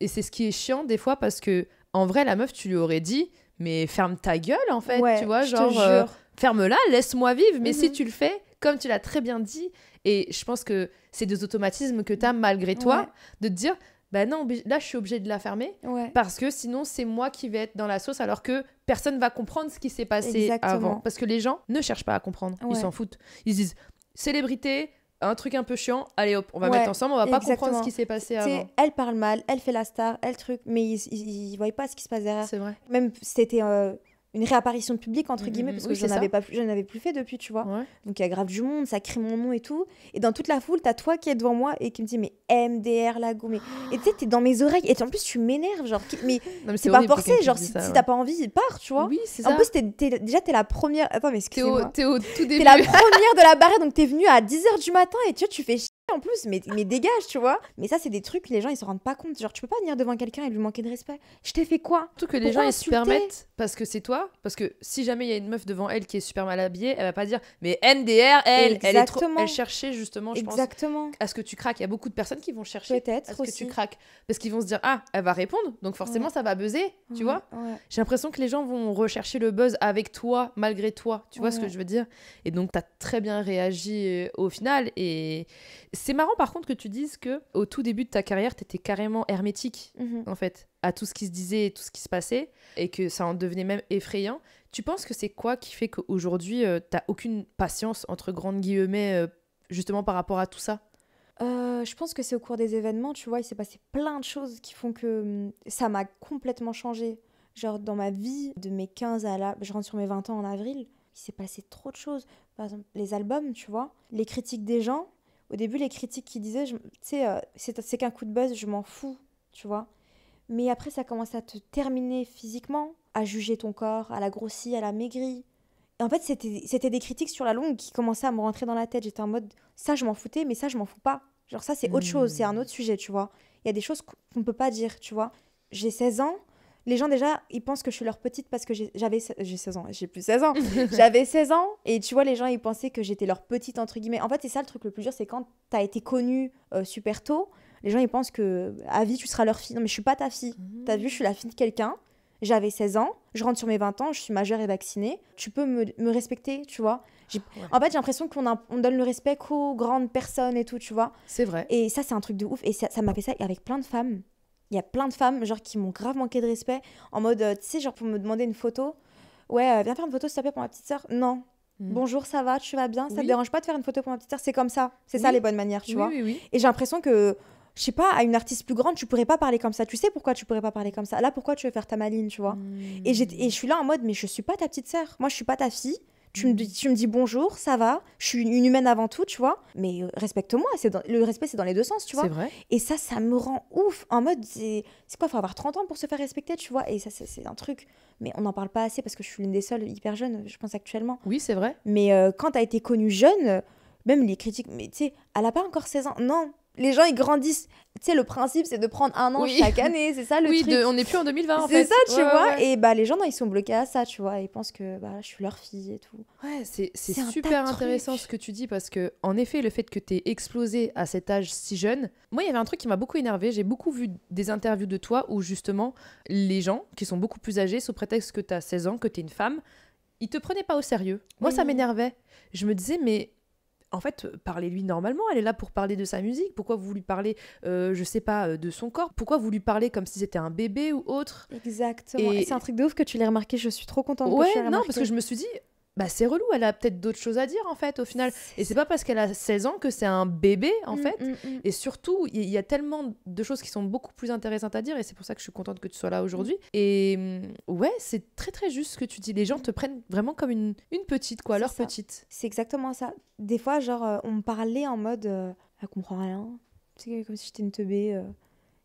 Et c'est ce qui est chiant des fois parce que en vrai la meuf tu lui aurais dit mais ferme ta gueule en fait, tu vois genre euh, ferme-la, laisse-moi vivre mais si mhm. tu le fais comme tu l'as très bien dit et je pense que c'est des automatismes que tu as malgré toi de te dire ben non, là je suis obligée de la fermer parce que sinon c'est moi qui vais être dans la sauce alors que personne va comprendre ce qui s'est passé avant parce que les gens ne cherchent pas à comprendre, ils s'en foutent. Ils disent célébrité, un truc un peu chiant, allez hop, on va mettre ensemble, on va pas comprendre ce qui s'est passé avant. Elle parle mal, elle fait la star, elle truc, mais ils, voyaient pas ce qui se passe derrière. C'est vrai. Même c'était euh, une réapparition de public entre mm, guillemets mm, parce que je n'avais pas je n'avais plus fait depuis tu vois donc il y a grave du monde ça crie mon nom et tout et dans toute la foule t'as toi qui est devant moi et qui me dit mais MDR Lago mais et tu sais t'es dans mes oreilles et en plus tu m'énerves genre mais, c'est pas forcé genre si, t'as pas envie il part, tu vois oui, c'est ça. en plus t'es déjà t'es la première attends mais excuse-moi t'es au tout début. la première de la barrière, donc t'es venue à 10h du matin et tu tu fais en plus, mais, mais dégage, tu vois. Mais ça, c'est des trucs, les gens, ils se rendent pas compte. Genre, tu peux pas venir devant quelqu'un et lui manquer de respect. Je t'ai fait quoi Surtout que les gens, ils se permettent parce que c'est toi. Parce que si jamais il y a une meuf devant elle qui est super mal habillée, elle va pas dire, mais NDR, elle, elle est trop. cherchait justement, je Exactement. pense, à ce que tu craques. Il y a beaucoup de personnes qui vont chercher à ce que tu craques. Parce qu'ils vont se dire, ah, elle va répondre, donc forcément, ça va buzzer, tu vois. J'ai l'impression que les gens vont rechercher le buzz avec toi, malgré toi. Tu vois ce que je veux dire Et donc, t'as très bien réagi euh, au final. Et c'est marrant par contre que tu dises que au tout début de ta carrière, tu étais carrément hermétique mhm. en fait à tout ce qui se disait, et tout ce qui se passait, et que ça en devenait même effrayant. Tu penses que c'est quoi qui fait qu'aujourd'hui tu euh, t'as aucune patience entre grandes guillemets euh, justement par rapport à tout ça euh, je pense que c'est au cours des événements, tu vois, il s'est passé plein de choses qui font que hum, ça m'a complètement changé. Genre dans ma vie, de mes 15 à là, Je rentre sur mes 20 ans en avril, il s'est passé trop de choses. Par exemple, les albums, tu vois, les critiques des gens, au début, les critiques qui disaient, tu sais, euh, c'est qu'un coup de buzz, je m'en fous, tu vois. Mais après, ça commence à te terminer physiquement, à juger ton corps, à la grossie, à la maigrie. Et en fait, c'était des critiques sur la longue qui commençaient à me rentrer dans la tête. J'étais en mode, ça, je m'en foutais, mais ça, je m'en fous pas. Genre, ça, c'est autre chose, c'est mmh. un autre sujet, tu vois. Il y a des choses qu'on ne peut pas dire, tu vois. J'ai 16 ans, les gens déjà, ils pensent que je suis leur petite parce que j'avais j'ai 16 ans, j'ai plus 16 ans. j'avais 16 ans et tu vois les gens ils pensaient que j'étais leur petite entre guillemets. En fait, c'est ça le truc le plus dur, c'est quand t'as été connue euh, super tôt, les gens ils pensent que à vie tu seras leur fille. Non mais je suis pas ta fille. tu mmh. T'as vu, je suis la fille de quelqu'un. J'avais 16 ans, je rentre sur mes 20 ans, je suis majeure et vaccinée. Tu peux me, respecter, tu vois. Ah en fait, j'ai l'impression qu'on on donne le respect qu'aux grandes personnes et tout, tu vois. C'est vrai. Et ça, c'est un truc de ouf. Et ça m'a fait ça avec plein de femmes il y a plein de femmes genre qui m'ont grave manqué de respect en mode euh, tu sais genre pour me demander une photo ouais euh, viens faire une photo s'il te plaît pour ma petite sœur non hmm. bonjour ça va tu vas bien ça te dérange pas de faire une photo pour ma petite sœur c'est comme ça c'est ça les bonnes manières tu vois et j'ai l'impression que je sais pas, à une artiste plus grande, tu pourrais pas parler comme ça. Tu sais pourquoi tu pourrais pas parler comme ça Là, pourquoi tu veux faire ta maline, tu vois hmm. Et je suis là en mode, mais je suis pas ta petite sœur. Moi, je suis pas ta fille. Tu, me, dis bonjour, ça va, je suis une humaine avant tout, tu vois, mais euh, respecte-moi. Le respect, c'est dans les deux sens, tu vois. C'est Vrai. Et ça, ça me rend ouf. En mode, c'est quoi, faut avoir 30 ans pour se faire respecter, tu vois. Et ça, c'est un truc, mais on n'en parle pas assez parce que je suis l'une des seules hyper jeunes, je pense, actuellement. Oui, c'est vrai. Mais euh, quand t'as été connue jeune, même les critiques, mais tu sais, elle n'a pas encore 16 ans. Non, les gens ils grandissent. Tu sais, le principe c'est de prendre un an chaque année, c'est ça le truc. Oui, on n'est plus en 2020 en fait. C'est ça, tu vois. Et bah les gens ils sont bloqués à ça, tu vois. Ils pensent que bah, je suis leur fille et tout. Ouais, c'est super intéressant ce que tu dis parce que en effet, le fait que tu aies explosé à cet âge si jeune, moi il y avait un truc qui m'a beaucoup énervé. J'ai beaucoup vu des interviews de toi où justement les gens qui sont beaucoup plus âgés, sous prétexte que tu as 16 ans, que tu es une femme, ils te prenaient pas au sérieux. Moi ça m'énervait. Je me disais, mais en fait, euh, parlez-lui normalement. Elle est là pour parler de sa musique. Pourquoi vous lui parlez, euh, je sais pas, euh, de son corps Pourquoi vous lui parlez comme si c'était un bébé ou autre Exactement. Et... C'est un truc de ouf que tu l'as remarqué. Je suis trop contente. que tu non, parce que je me suis dit, bah c'est relou, elle a peut-être d'autres choses à dire en fait au final. Et c'est pas parce qu'elle a 16 ans que c'est un bébé en mm, fait. Mm, mm. Et surtout, il y, a tellement de choses qui sont beaucoup plus intéressantes à dire et c'est pour ça que je suis contente que tu sois là aujourd'hui. Et ouais, c'est très très juste ce que tu dis. Les gens te prennent vraiment comme une, une petite quoi, leur petite. C'est exactement ça. Des fois, genre, euh, on me parlait en mode, euh, elle comprend rien. C'est comme si j'étais une teubée. Euh.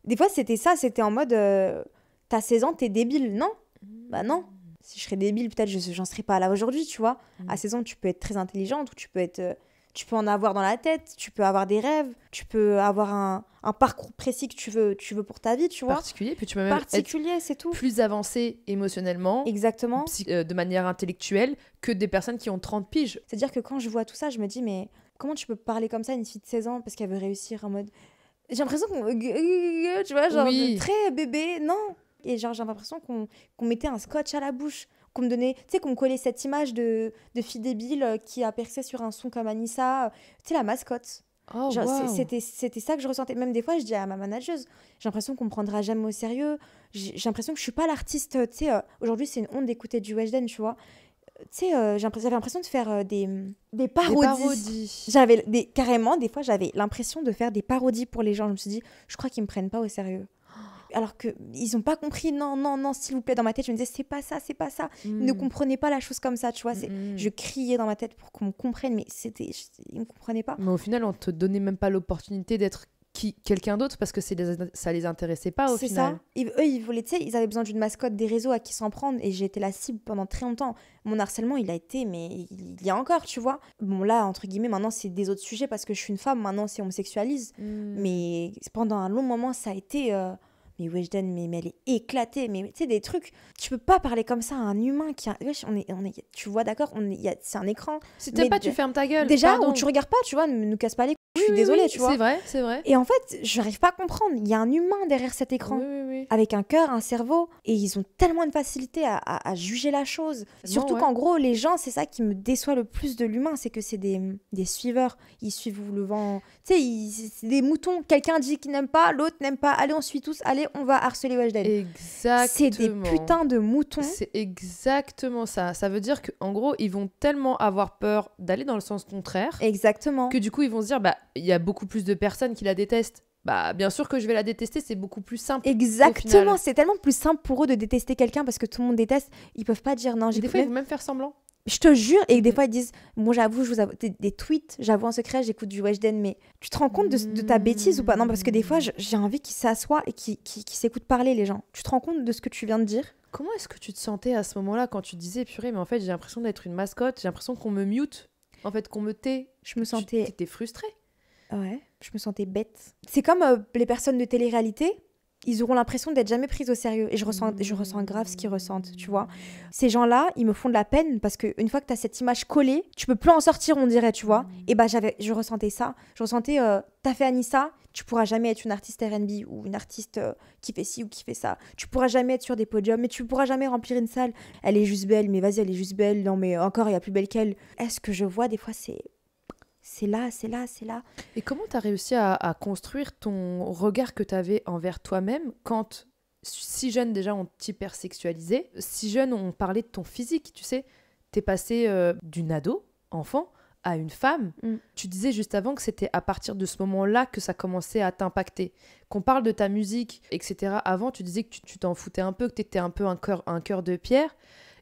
Des fois, c'était ça, c'était en mode, t'as 16 ans, t'es débile. Non, bah non si je serais débile, peut-être je n'en serais pas là aujourd'hui, tu vois. À 16 mm. ans, tu peux être très intelligente tu peux être euh, tu peux en avoir dans la tête, tu peux avoir des rêves, tu peux avoir un, parcours précis que tu veux, tu veux pour ta vie, tu vois. Particulier, puis tu peux même c'est tout. Plus avancé émotionnellement, exactement, euh, de manière intellectuelle que des personnes qui ont 30 piges. C'est-à-dire que quand je vois tout ça, je me dis mais comment tu peux parler comme ça à une fille de 16 ans parce qu'elle veut réussir en mode j'ai l'impression que... Euh, tu vois genre très bébé, non. Et genre, j'ai l'impression qu'on mettait un scotch à la bouche, qu'on me donnait, tu sais, qu'on me collait cette image de, de fille débile euh, qui a percé sur un son comme Anissa, euh, tu sais, la mascotte. Oh, c'était ça que je ressentais. Même des fois, je dis à ma manageuse, j'ai l'impression qu'on me prendra jamais au sérieux. J'ai l'impression que je suis pas l'artiste. Euh, tu sais, aujourd'hui, c'est une honte d'écouter du Weshden, tu vois. Tu sais, j'avais l'impression de faire des, parodies. J'avais carrément, des fois, j'avais l'impression de faire des parodies pour les gens. Je me suis dit, je crois qu'ils me prennent pas au sérieux alors que ils n'ont pas compris, non, non, non, s'il vous plaît, dans ma tête, je me disais, c'est pas ça, c'est pas ça. Hmm. ne comprenez pas la chose comme ça, tu vois. Hmm, hmm. Je criais dans ma tête pour qu'on me comprenne, mais c'était, ils ne comprenaient pas. Mais au final, on te donnait même pas l'opportunité d'être quelqu'un d'autre parce que ça ça les intéressait pas au final. Ça. eux, ils voulaient, ils avaient besoin d'une mascotte des réseaux à qui s'en prendre et j'ai été la cible pendant très longtemps. Mon harcèlement, il a été, mais il y a encore, tu vois. Bon, là, entre guillemets, maintenant, c'est des autres sujets parce que je suis une femme, maintenant, c'est on me sexualise. Mais pendant un long moment, ça a été. Euh, mais Weshden, mais, mais elle est éclatée, mais tu sais, des trucs. Tu peux pas parler comme ça à un humain qui on est, on est, tu vois, d'accord, c'est un écran. C'était pas, tu fermes ta gueule. Déjà, ou tu regardes pas, tu vois, ne nous casse pas les je suis désolée, tu vois. C'est vrai, c'est vrai. Et en fait, je n'arrive pas à comprendre. Il y a un humain derrière cet écran, avec un cœur, un cerveau, et ils ont tellement de facilité à, juger la chose. Surtout qu'en gros, les gens, c'est ça qui me déçoit le plus de l'humain, c'est que c'est des, des, suiveurs. Ils suivent le vent. Tu sais, c'est des moutons. Quelqu'un dit qu'il n'aime pas, l'autre n'aime pas. Allez, on suit tous. Allez, on va harceler Weshden. Exactement. C'est des putains de moutons. C'est exactement ça. Ça veut dire qu'en gros, ils vont tellement avoir peur d'aller dans le sens contraire. Exactement. Que du coup, ils vont se dire, bah il y a beaucoup plus de personnes qui la détestent. Bah, bien sûr que je vais la détester, c'est beaucoup plus simple. Exactement, c'est tellement plus simple pour eux de détester quelqu'un parce que tout le monde déteste. Ils peuvent pas dire non. Des fois, ils vont même faire semblant. Je te jure, et des mm. fois ils disent, moi j'avoue, je vous avoue, des, tweets, j'avoue en secret, j'écoute du Weshden, mais tu te rends compte de, ta mm. bêtise ou pas Non, parce que des fois j'ai envie qu'ils s'assoient et qu'ils s'écoutent parler les gens. Tu te rends compte de ce que tu viens de dire Comment est-ce que tu te sentais à ce moment-là quand tu disais, purée, mais en fait j'ai l'impression d'être une mascotte, j'ai l'impression qu'on me mute, en fait qu'on me tait Je me sentais... étais frustrée Ouais. Je me sentais bête. C'est comme euh, les personnes de télé-réalité, ils auront l'impression d'être jamais prises au sérieux. Et je ressens, je ressens grave ce qu'ils ressentent, tu vois. Ces gens-là, ils me font de la peine parce qu'une fois que tu as cette image collée, tu peux plus en sortir, on dirait, tu vois. Et bah, j'avais, je ressentais ça. Je ressentais, euh, t'as fait Anissa, tu pourras jamais être une artiste RB ou une artiste euh, qui fait ci ou qui fait ça. Tu pourras jamais être sur des podiums, mais tu pourras jamais remplir une salle. Elle est juste belle, mais vas-y, elle est juste belle. Non, mais encore, il y a plus belle qu'elle. Est-ce que je vois, des fois, c'est c'est là, c'est là, c'est là. Et comment tu as réussi à, construire ton regard que tu avais envers toi-même quand, si jeune déjà, on t'hypersexualisait, si jeune, on parlait de ton physique, tu sais, t'es passé euh, d'une ado, enfant, à une femme. Mm. Tu disais juste avant que c'était à partir de ce moment-là que ça commençait à t'impacter. Qu'on parle de ta musique, etc. Avant, tu disais que tu t'en foutais un peu, que tu étais un peu un cœur, un cœur de pierre.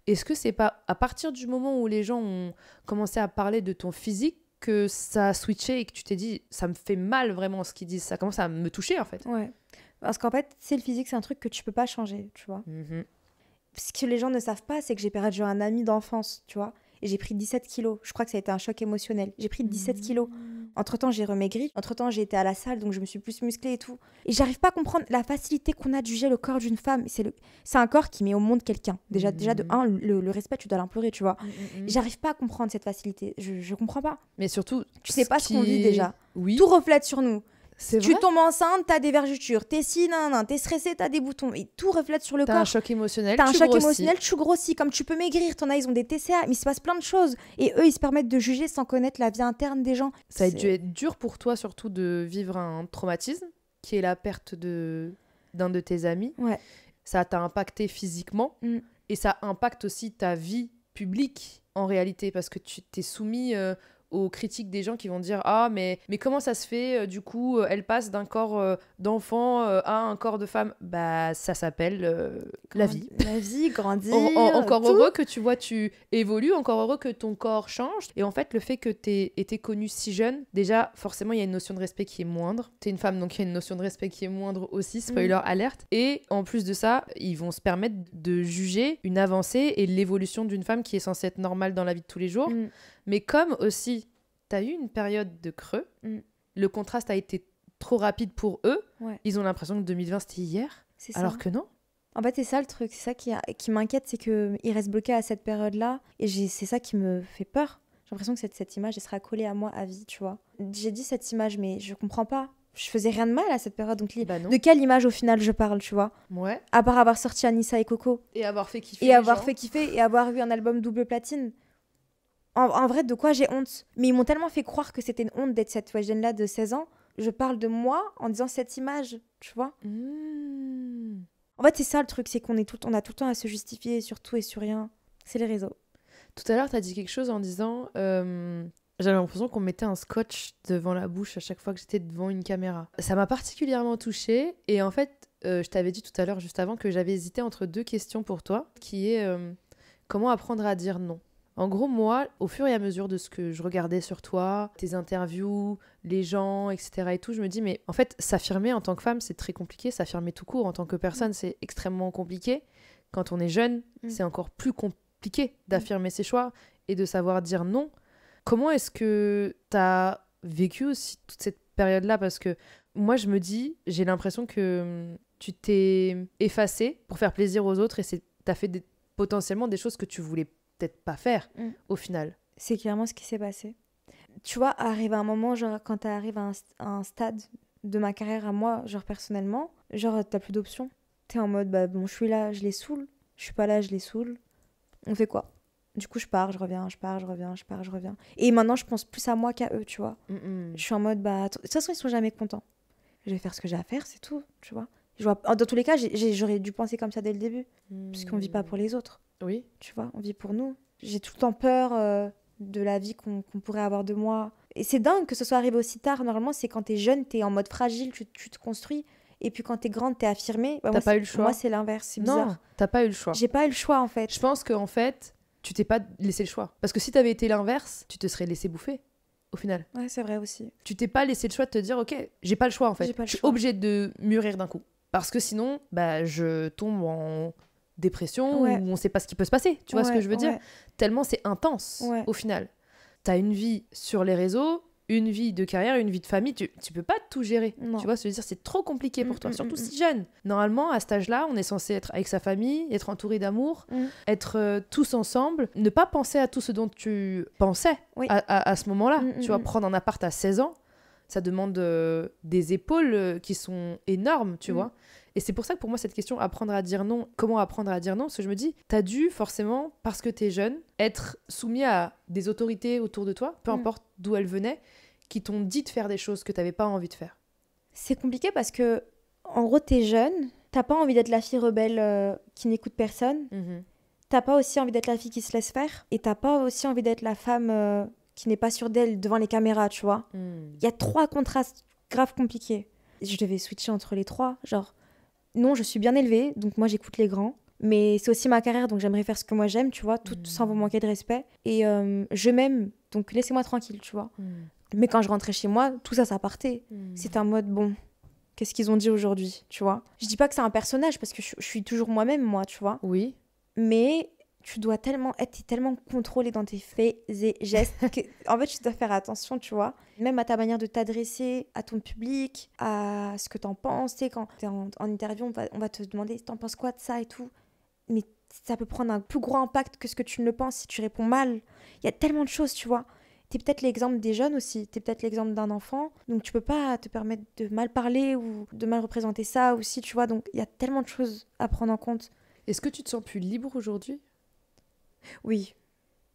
Est-ce que c'est pas à partir du moment où les gens ont commencé à parler de ton physique que ça a switché et que tu t'es dit, ça me fait mal vraiment ce qu'ils disent, ça commence à me toucher en fait. Parce qu'en fait, c'est le physique, c'est un truc que tu peux pas changer, tu vois. Mhm. Ce que les gens ne savent pas, c'est que j'ai perdu un ami d'enfance, tu vois. Et j'ai pris 17 kilos. Je crois que ça a été un choc émotionnel. J'ai pris 17 kilos. Entre-temps, j'ai remaigri. Entre-temps, j'ai été à la salle, donc je me suis plus musclée et tout. Et j'arrive pas à comprendre la facilité qu'on a de juger le corps d'une femme. C'est le... un corps qui met au monde quelqu'un. Déjà, déjà de mm, mm, un, mm. le, respect, tu dois l'implorer, tu vois. J'arrive pas à comprendre cette facilité. Je, je comprends pas. Mais surtout, tu sais pas ce qu'on vit déjà. Oui. Tout reflète sur nous tu tombes enceinte, t'as des vergetures. T'es si, non, non, t'es stressée, t'as des boutons. Et tout reflète sur le corps. T'as un choc émotionnel. T'as un choc émotionnel, tu grossis. Comme tu peux maigrir, Ton ils ont des TCA, mais il se passe plein de choses. Et eux, ils se permettent de juger sans connaître la vie interne des gens. Ça a dû être dur pour toi, surtout, de vivre un traumatisme, qui est la perte de d'un de tes amis. Ouais. Ça t'a impacté physiquement mm. et ça impacte aussi ta vie publique en réalité parce que tu t'es soumis. Euh, aux critiques des gens qui vont dire ah mais mais comment ça se fait euh, du coup euh, elle passe d'un corps euh, d'enfant à un corps de femme bah ça s'appelle la vie la vie grandir encore heureux que tu vois tu évolues encore heureux que ton corps change et en fait le fait que t'aies été connue si jeune déjà forcément il y a une notion de respect qui est moindre t'es une femme donc il y a une notion de respect qui est moindre aussi spoiler alert. Mm. alerte et en plus de ça ils vont se permettre de juger une avancée et l'évolution d'une femme qui est censée être normale dans la vie de tous les jours mm. Mais comme aussi, tu as eu une période de creux, mm. le contraste a été trop rapide pour eux. Ils ont l'impression que 2020, c'était hier. Alors que non. En fait, c'est ça le truc. C'est ça qui, m'inquiète, c'est qu'ils euh, restent bloqués à cette période-là. Et c'est ça qui me fait peur. J'ai l'impression que cette, image, elle sera collée à moi à vie, tu vois. J'ai dit cette image, mais je comprends pas je faisais rien de mal à cette période. Donc, bah de quelle image au final je parle, tu vois Ouais. À part avoir sorti Anissa et Coco. Et avoir fait kiffer. Et avoir fait kiffer et avoir eu un album double platine. En, vrai, de quoi j'ai honte Mais ils m'ont tellement fait croire que c'était une honte d'être cette jeune-là de 16 ans. Je parle de moi en disant cette image, tu vois hmm. En fait, c'est ça le truc, c'est qu'on est tout, on a tout le temps à se justifier sur tout et sur rien. C'est les réseaux. Tout à l'heure, tu as dit quelque chose en disant euh, J'avais l'impression qu'on mettait un scotch devant la bouche à chaque fois que j'étais devant une caméra. Ça m'a particulièrement touchée et en fait, euh, je t'avais dit tout à l'heure juste avant que j'avais hésité entre deux questions pour toi, qui est euh, comment apprendre à dire non. En gros, moi, au fur et à mesure de ce que je regardais sur toi, tes interviews, les gens, etc. et tout, je me dis, mais en fait, s'affirmer en tant que femme, c'est très compliqué. S'affirmer tout court en tant que personne, mm. c'est extrêmement compliqué. Quand on est jeune, mm. c'est encore plus compliqué mm. d'affirmer ses choix et de savoir dire non. Comment est-ce que tu as vécu aussi toute cette période-là Parce que moi, je me dis, j'ai l'impression que tu t'es effacée pour faire plaisir aux autres et tu as fait potentiellement des choses que tu voulais peut-être pas faire mm. au final. C'est clairement ce qui s'est passé. Tu vois, arrive un moment, genre quand tu arrives à un, stade de ma carrière à moi, genre personnellement, genre t'as plus d'options. T'es en mode, bah bon, je suis là, je les saoule. Je suis pas là, je les saoule. On fait quoi Du coup, je pars, je reviens, je pars, je reviens, je pars, je reviens. Et maintenant, je pense plus à moi qu'à eux, tu vois. Mm, mm. Je suis en mode, bah, de toute façon, ils sont jamais contents. Je vais faire ce que j'ai à faire, c'est tout, tu vois. Je vois... Dans tous les cas, j'aurais dû penser comme ça dès le début, puisqu'on puisqu'on vit pas pour les autres. Oui. Tu vois, on vit pour nous. J'ai tout le temps peur euh, de la vie qu'on pourrait avoir de moi. Et c'est dingue que ce soit arrivé aussi tard. Normalement, c'est quand t'es jeune, t'es en mode fragile, tu, te construis. Et puis quand t'es grande, t'es affirmée. Bah, t'as pas eu le choix. Moi, c'est l'inverse. C'est bizarre. Non, t'as pas eu le choix. J'ai pas eu le choix, en fait. Je pense qu'en en fait, tu t'es pas laissé le choix. Parce que si t'avais été l'inverse, tu te serais laissé bouffer au final. Ouais, c'est vrai aussi. Tu t'es pas laissé le choix de te dire, ok, j'ai pas le choix en fait. Je suis obligée de mûrir d'un coup. Parce que sinon, bah, je tombe en dépression où on sait pas ce qui peut se passer. Tu vois ce que je veux dire Tellement c'est intense au final. Tu as une vie sur les réseaux, une vie de carrière, une vie de famille, tu, tu peux pas tout gérer. Tu vois, se dire c'est trop compliqué pour mm, toi, mm, surtout mm, si jeune. Normalement, à cet âge-là, on est censé être avec sa famille, être entouré d'amour, être euh, tous ensemble, ne pas penser à tout ce dont tu pensais à, à, ce moment-là. Tu vois, prendre un appart à 16 ans, ça demande euh, des épaules euh, qui sont énormes, tu mm. vois. Et c'est pour ça que pour moi, cette question, apprendre à dire non, comment apprendre à dire non, parce que je me dis, t'as dû forcément, parce que t'es jeune, être soumis à des autorités autour de toi, peu mm. importe d'où elles venaient, qui t'ont dit de faire des choses que t'avais pas envie de faire. C'est compliqué parce que, en gros, t'es jeune, t'as pas envie d'être la fille rebelle euh, qui n'écoute personne. Mhm. T'as pas aussi envie d'être la fille qui se laisse faire et t'as pas aussi envie d'être la femme qui n'est pas sûre d'elle devant les caméras, tu vois. Hmm. Il y a trois contrastes grave compliqués. Je devais switcher entre les trois. Genre, non, je suis bien élevée, donc moi j'écoute les grands. Mais c'est aussi ma carrière, donc j'aimerais faire ce que moi j'aime, tu vois, tout sans hmm. vous manquer de respect. Et euh, je m'aime, donc laissez-moi tranquille, tu vois. Hmm. Mais quand je rentrais chez moi, tout ça, ça partait. C'est un mode, bon, qu'est-ce qu'ils ont dit aujourd'hui, tu vois. Je dis pas que c'est un personnage parce que je suis toujours moi-même, moi, tu vois. Oui. Mais tu dois tellement être tellement contrôlé dans tes faits et gestes en fait tu dois faire attention tu vois même à ta manière de t'adresser à ton public à ce que t'en penses tu quand t'es en, interview on va, on va te demander t'en penses quoi de ça et tout mais ça peut prendre un plus gros impact que ce que tu ne le penses si tu réponds mal il y a tellement de choses tu vois T'es peut-être l'exemple des jeunes aussi, t'es peut-être l'exemple d'un enfant, donc tu peux pas te permettre de mal parler ou de mal représenter ça aussi, tu vois, donc il y a tellement de choses à prendre en compte. Est-ce que tu te sens plus libre aujourd'hui oui,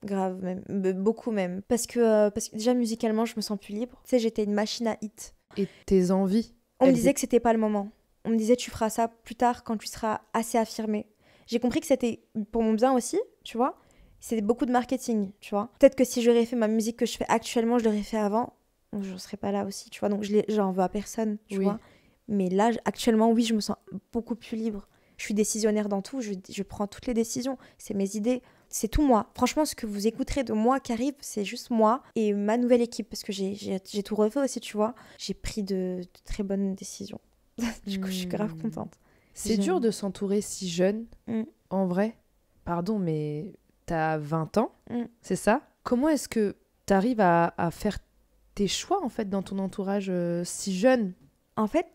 grave même, beaucoup même. Parce que, euh, parce que déjà musicalement, je me sens plus libre. Tu sais, j'étais une machine à hit. Et tes envies On me disait que c'était pas le moment. On me disait tu feras ça plus tard quand tu seras assez affirmée. J'ai compris que c'était pour mon bien aussi, tu vois. C'était beaucoup de marketing, tu vois. Peut-être que si j'aurais fait ma musique que je fais actuellement, je l'aurais fait avant, je ne serais pas là aussi, tu vois. Donc je j'en veux à personne, tu vois. Mais là, actuellement, oui, je me sens beaucoup plus libre. Je suis décisionnaire dans tout, je prends toutes les décisions. C'est mes idées c'est tout moi. Franchement, ce que vous écouterez de moi qui arrive, c'est juste moi et ma nouvelle équipe parce que j'ai tout refait aussi, tu vois. J'ai pris de, très bonnes décisions. du coup, je suis grave hmm. contente. C'est dur de s'entourer si jeune, hmm. en vrai. Pardon, mais t'as 20 ans, hmm. c'est ça Comment est-ce que t'arrives à, à faire tes choix, en fait, dans ton entourage euh, si jeune En fait,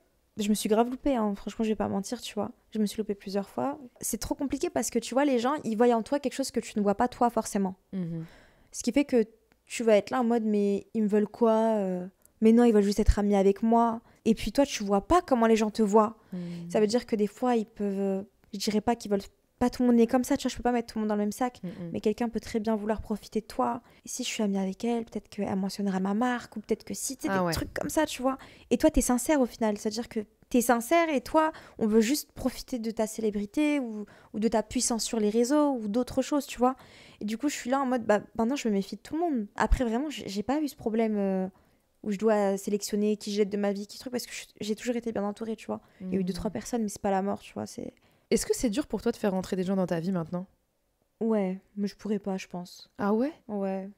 je me suis grave loupée, hein. franchement, je vais pas mentir, tu vois. Je me suis loupée plusieurs fois. C'est trop compliqué parce que tu vois, les gens, ils voient en toi quelque chose que tu ne vois pas toi forcément. Mhm. Ce qui fait que tu vas être là en mode, mais ils me veulent quoi euh? Mais non, ils veulent juste être amis avec moi. Et puis toi, tu vois pas comment les gens te voient. Mhm. Ça veut dire que des fois, ils peuvent. Euh, je dirais pas qu'ils veulent pas tout le monde est comme ça, tu vois, je peux pas mettre tout le monde dans le même sac, mm, mm. mais quelqu'un peut très bien vouloir profiter de toi. Et si je suis amie avec elle, peut-être qu'elle mentionnera ma marque, ou peut-être que si, tu ah des trucs comme ça, tu vois. Et toi, tu es sincère au final, c'est-à-dire que tu es sincère et toi, on veut juste profiter de ta célébrité ou, de ta puissance sur les réseaux ou d'autres choses, tu vois. Et du coup, je suis là en mode, bah maintenant, je me méfie de tout le monde. Après, vraiment, j'ai pas eu ce problème. Euh, où je dois sélectionner qui jette de ma vie, qui truc, parce que j'ai toujours été bien entourée, tu vois. Il y a eu deux, mm. trois personnes, mais c'est pas la mort, tu vois. Est-ce que c'est dur pour toi de faire rentrer des gens dans ta vie maintenant Ouais, mais je pourrais pas, je pense. Ah ouais Ouais.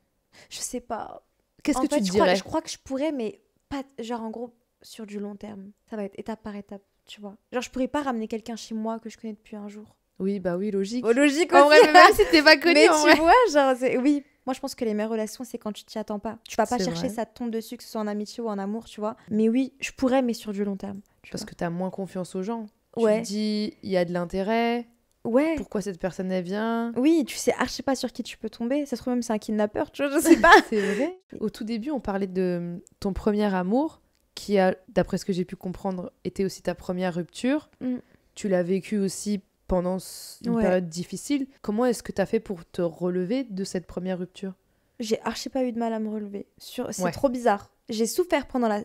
Je sais pas. Qu'est-ce que tu dirais Je crois que je pourrais, mais pas. Genre, en gros, sur du long terme. Ça va être étape par étape, tu vois. Genre, je pourrais pas ramener quelqu'un chez moi que je connais depuis un jour. Oui, bah oui, logique. Oh, logique aussi. En vrai, même si t'es pas connu. Mais tu vois, genre, oui. Moi, je pense que les meilleures relations, c'est quand tu t'y attends pas. Tu vas pas chercher, ça te tombe dessus, que ce soit en amitié ou en amour, tu vois. Mais oui, je pourrais, mais sur du long terme. Parce que t'as moins confiance aux gens. Tu dis, il y a de l'intérêt. Ouais. Pourquoi cette personne elle vient Oui, tu sais archi pas sur qui tu peux tomber. Ça se trouve même c'est un kidnappeur, tu vois, je sais pas. c'est vrai. Au tout début, on parlait de hum, ton premier amour qui a, d'après ce que j'ai pu comprendre, était aussi ta première rupture. Mm. Tu l'as vécu aussi pendant une période difficile. Comment est-ce que tu as fait pour te relever de cette première rupture J'ai archi pas eu de mal à me relever. C'est trop bizarre. J'ai souffert pendant la,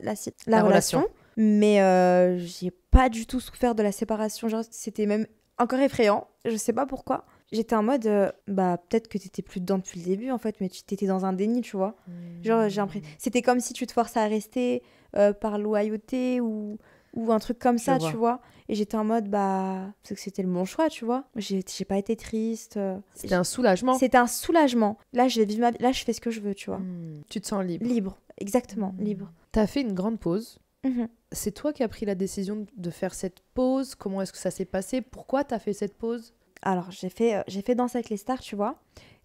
la, relation mais euh, j'ai pas du tout souffert de la séparation. C'était même encore effrayant. Je sais pas pourquoi. J'étais en mode, euh, bah peut-être que t'étais plus dedans depuis le début en fait, mais tu t'étais dans un déni, tu vois. Mmh. Genre, j'ai l'impression. C'était comme si tu te forces à rester euh, par loyauté ou, ou un truc comme ça, tu vois. Et j'étais en mode, bah, parce que c'était le bon choix, tu vois. J'ai pas été triste. Euh, c'était un soulagement. C'était un soulagement. Là, je vais ma... Là, je fais ce que je veux, tu vois. Mmh. Tu te sens libre. Libre, exactement, libre. Mmh. libre. T'as fait une grande pause c'est toi qui as pris la décision de faire cette pause Comment est-ce que ça s'est passé Pourquoi tu as fait cette pause Alors, j'ai fait, euh, j'ai fait danser avec les stars, tu vois.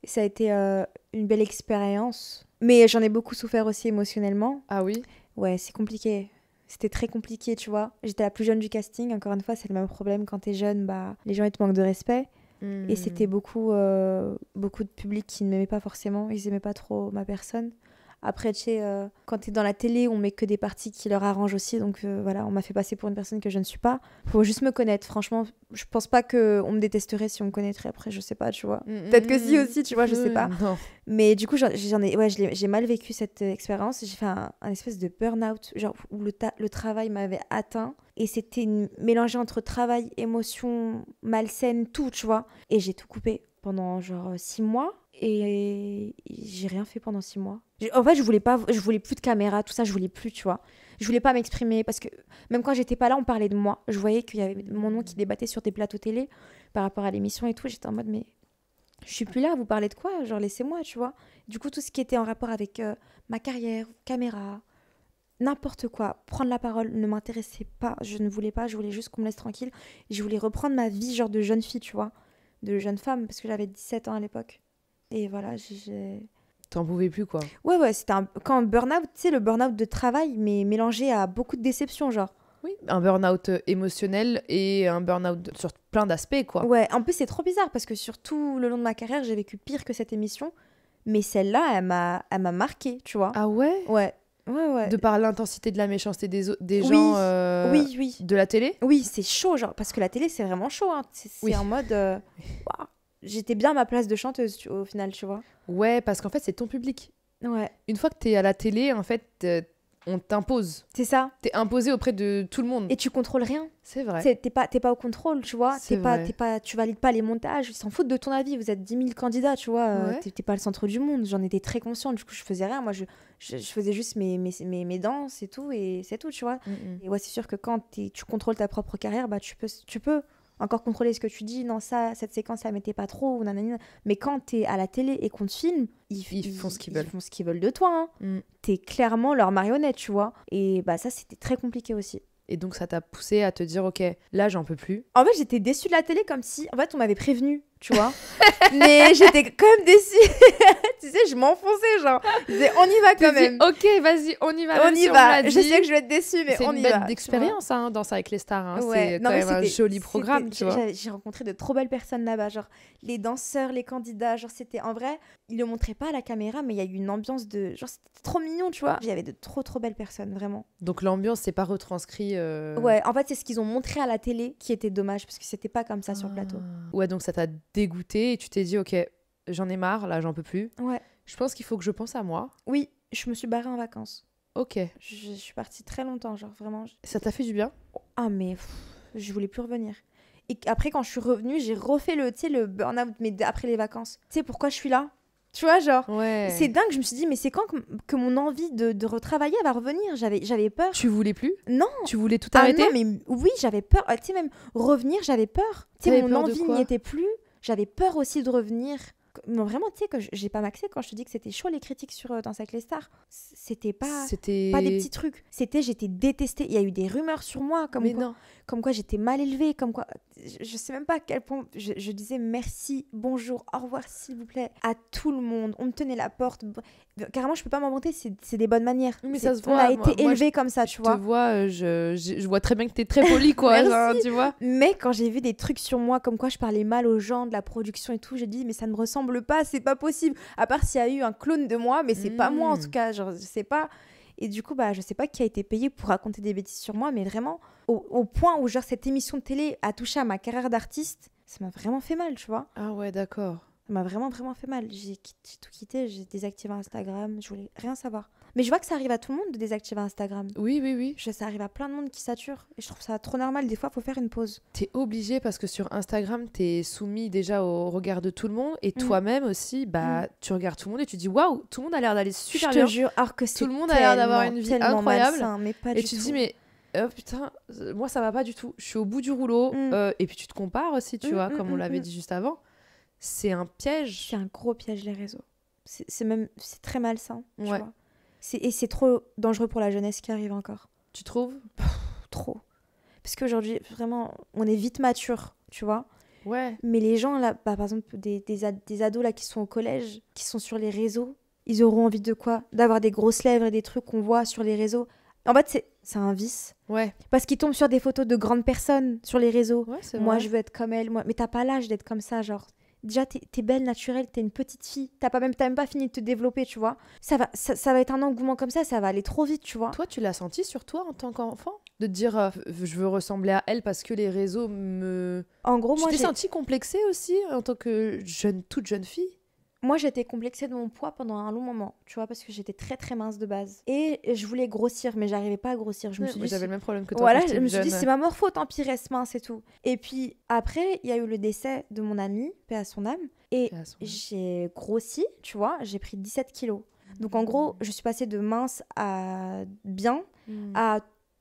ça a été euh, une belle expérience. Mais j'en ai beaucoup souffert aussi émotionnellement. Ah oui Ouais, c'est compliqué. C'était très compliqué, tu vois. J'étais la plus jeune du casting. Encore une fois, c'est le même problème quand t'es jeune. Bah, les gens, ils te manquent de respect. Et hmm. c'était beaucoup, euh, beaucoup de public qui ne m'aimait pas forcément. Ils n'aimaient pas trop ma personne. Après, tu sais, euh, quand t'es dans la télé, on met que des parties qui leur arrangent aussi. Donc euh, voilà, on m'a fait passer pour une personne que je ne suis pas. Faut juste me connaître. Franchement, je pense pas qu'on me détesterait si on me connaîtrait après. Je sais pas, tu vois. Mm, Peut-être que mm, si mm. aussi, tu vois, je sais pas. Mais du coup, j'en ai, ouais, j'ai mal vécu cette expérience. J'ai fait un, espèce de burn-out, genre où le, travail m'avait atteint et c'était mélangé entre travail, émotion malsaine, tout, tu vois. Et j'ai tout coupé pendant genre six mois. Et j'ai rien fait pendant six mois. En fait, je voulais pas, je voulais plus de caméra, tout ça, je voulais plus, tu vois. Je voulais pas m'exprimer parce que même quand j'étais pas là, on parlait de moi. Je voyais qu'il y avait mon nom qui débattait sur des plateaux télé par rapport à l'émission et tout. J'étais en mode, mais je suis plus là, vous parlez de quoi Genre, laissez-moi, tu vois. Du coup, tout ce qui était en rapport avec euh, ma carrière, caméra, n'importe quoi, prendre la parole ne m'intéressait pas. Je ne voulais pas, je voulais juste qu'on me laisse tranquille. Je voulais reprendre ma vie, genre de jeune fille, tu vois, de jeune femme, parce que j'avais 17 ans à l'époque. Et voilà, j'ai. T'en pouvais plus, quoi. Ouais, ouais, c'était un... quand burn-out, tu sais, le burn-out de travail, mais mélangé à beaucoup de déceptions, genre. Oui, un burn-out euh, émotionnel et un burn-out sur plein d'aspects, quoi. Ouais, en plus, c'est trop bizarre parce que sur tout le long de ma carrière, j'ai vécu pire que cette émission, mais celle-là, elle m'a, elle m'a marqué, tu vois. Ah ouais Ouais. Ouais, ouais. De par l'intensité de la méchanceté des, des gens euh, oui, oui. de la télé Oui, c'est chaud, genre, parce que la télé, c'est vraiment chaud. Hein. C'est, en mode. Euh, j'étais bien à ma place de chanteuse au final, tu vois. Ouais, parce qu'en fait, c'est ton public. Ouais. Une fois que t'es à la télé, en fait, euh, on t'impose. C'est ça. T'es imposé auprès de tout le monde. Et tu contrôles rien. C'est vrai. T'es pas, pas au contrôle, tu vois. C'est pas, pas, tu valides pas les montages. Ils s'en foutent de ton avis. Vous êtes 10 000 candidats, tu vois. Euh, ouais. T'es pas le centre du monde. J'en étais très consciente. Du coup, je faisais rien. Moi, je, faisais juste mes, mes, mes, danses et tout. Et c'est tout, tu vois. Mm, mm. Et ouais, c'est sûr que quand tu contrôles ta propre carrière, bah, tu peux, tu peux encore contrôler ce que tu dis, non, ça, cette séquence, ça m'était pas trop, Mais quand tu es à la télé et qu'on te filme, ils, font ce qu'ils veulent. font ce qu'ils veulent de toi. Hein. Mm. Tu es clairement leur marionnette, tu vois. Et bah ça, c'était très compliqué aussi. Et donc ça t'a poussé à te dire, ok, là j'en peux plus. En fait, j'étais déçu de la télé comme si, en fait, on m'avait prévenu tu vois. mais j'étais quand même déçue. tu sais, je m'enfonçais, genre. disais, on y va quand même. ok, vas-y, on y va. On y va. je sais que je vais être déçue, mais on y va. C'est une belle expérience, hein, danser avec les stars. Hein. C'est un joli programme, tu vois. J'ai rencontré de trop belles personnes là-bas, genre les danseurs, les candidats, genre c'était en vrai, ils le montraient pas à la caméra, mais il y a eu une ambiance de, genre c'était trop mignon, tu vois. Il y avait de trop trop belles personnes, vraiment. Donc l'ambiance, c'est pas retranscrit. Euh. Ouais, en fait, c'est ce qu'ils ont montré à la télé qui était dommage parce que c'était pas comme ça sur le plateau. Ah. Ouais, donc ça t'a dégoûté et tu t'es dit, ok, j'en ai marre, là, j'en peux plus. Ouais. Je pense qu'il faut que je pense à moi. Oui, je me suis barrée en vacances. Ok. Je, suis partie très longtemps, genre vraiment. Ça t'a fait du bien Ah, mais je voulais plus revenir. Et après, quand je suis revenue, j'ai refait le, le burn-out, mais après les vacances. Tu sais pourquoi je suis là tu vois, genre, ouais. c'est dingue. Je me suis dit, mais c'est quand que, mon envie de, de retravailler va revenir J'avais, j'avais peur. Tu voulais plus Non. Tu voulais tout ah arrêter non, mais oui, j'avais peur. Ah, tu sais, même revenir, j'avais peur. Tu sais, mon envie n'y était plus. J'avais peur aussi de revenir non, vraiment, tu sais, que j'ai pas maxé quand je te dis que c'était chaud les critiques sur euh, dans Sac les Stars. C'était pas, pas des petits trucs. C'était j'étais détestée. Il y a eu des rumeurs sur moi, comme quoi, comme quoi j'étais mal élevée, comme quoi. Je, sais même pas à quel point. Je, disais merci, bonjour, au revoir, s'il vous plaît, à tout le monde. On me tenait la porte. Carrément, je peux pas m'inventer, c'est des bonnes manières. Mais ça se On a été élevé comme ça, tu vois. vois euh, je, vois très bien que t'es très polie, quoi, tu vois. Mais quand j'ai vu des trucs sur moi, comme quoi je parlais mal aux gens, de la production et tout, j'ai dit, mais ça ne me ressemble pas, c'est pas possible. À part s'il y a eu un clone de moi, mais c'est pas moi en hmm. tout cas, genre, je sais pas. Et du coup, bah, je sais pas qui a été payé pour raconter des bêtises sur moi, mais vraiment, au, point où genre cette émission de télé a touché à ma carrière d'artiste, ça m'a vraiment fait mal, tu vois. Ah ouais, d'accord. Ça m'a vraiment, vraiment fait mal. J'ai tout quitté, j'ai désactivé Instagram, je voulais rien savoir. Mais je vois que ça arrive à tout le monde de désactiver Instagram. Oui, oui, oui. Je, ça arrive à plein de monde qui sature. Et je trouve ça trop normal. Des fois, il faut faire une pause. T'es obligé parce que sur Instagram, t'es soumis déjà au regard de tout le monde. Et mm. toi-même aussi, bah, mm. tu regardes tout le monde et tu dis waouh, tout le monde a l'air d'aller super bien. Je te jure, alors que Tout le monde a l'air d'avoir une vie incroyable. mais pas et tu te dis, mais Oh putain, euh, moi ça va pas du tout. Je suis au bout du rouleau. Mm. Euh, et puis tu te compares aussi, tu vois, comme on l'avait dit juste avant. C'est un piège. C'est un gros piège, les réseaux. C'est même c'est très malsain. Ouais. Tu vois. Et c'est trop dangereux pour la jeunesse qui arrive encore. Tu trouves Trop. Parce qu'aujourd'hui, vraiment, on est vite mature, tu vois. Ouais. Mais les gens, là, bah, par exemple, des, des, ados là, qui sont au collège, qui sont sur les réseaux, ils auront envie de quoi D'avoir des grosses lèvres et des trucs qu'on voit sur les réseaux. En fait, c'est un vice. Ouais. Parce qu'ils tombent sur des photos de grandes personnes sur les réseaux. Ouais, moi, je veux être comme elle. Moi... Mais t'as pas l'âge d'être comme ça, genre déjà t'es belle naturelle, t'es une petite fille, t'as pas même même pas fini de te développer, tu vois. Ça va ça, va être un engouement comme ça, ça va aller trop vite, tu vois. Toi, tu l'as senti sur toi en tant qu'enfant de dire euh, je veux ressembler à elle parce que les réseaux me En gros, moi j'ai senti complexée aussi en tant que jeune toute jeune fille moi, j'étais complexée de mon poids pendant un long moment, tu vois, parce que j'étais très très mince de base. Et je voulais grossir, mais j'arrivais pas à grossir. Je me suis J'avais le même problème que toi. Voilà, je me suis dit, c'est ma mort faute, tant hein, pis, reste mince et tout. Et puis après, il y a eu le décès de mon ami, paix à son âme. Et j'ai grossi, tu vois, j'ai pris 17 kilos. Donc en mmh. gros, je suis passée de mince à bien, mmh. à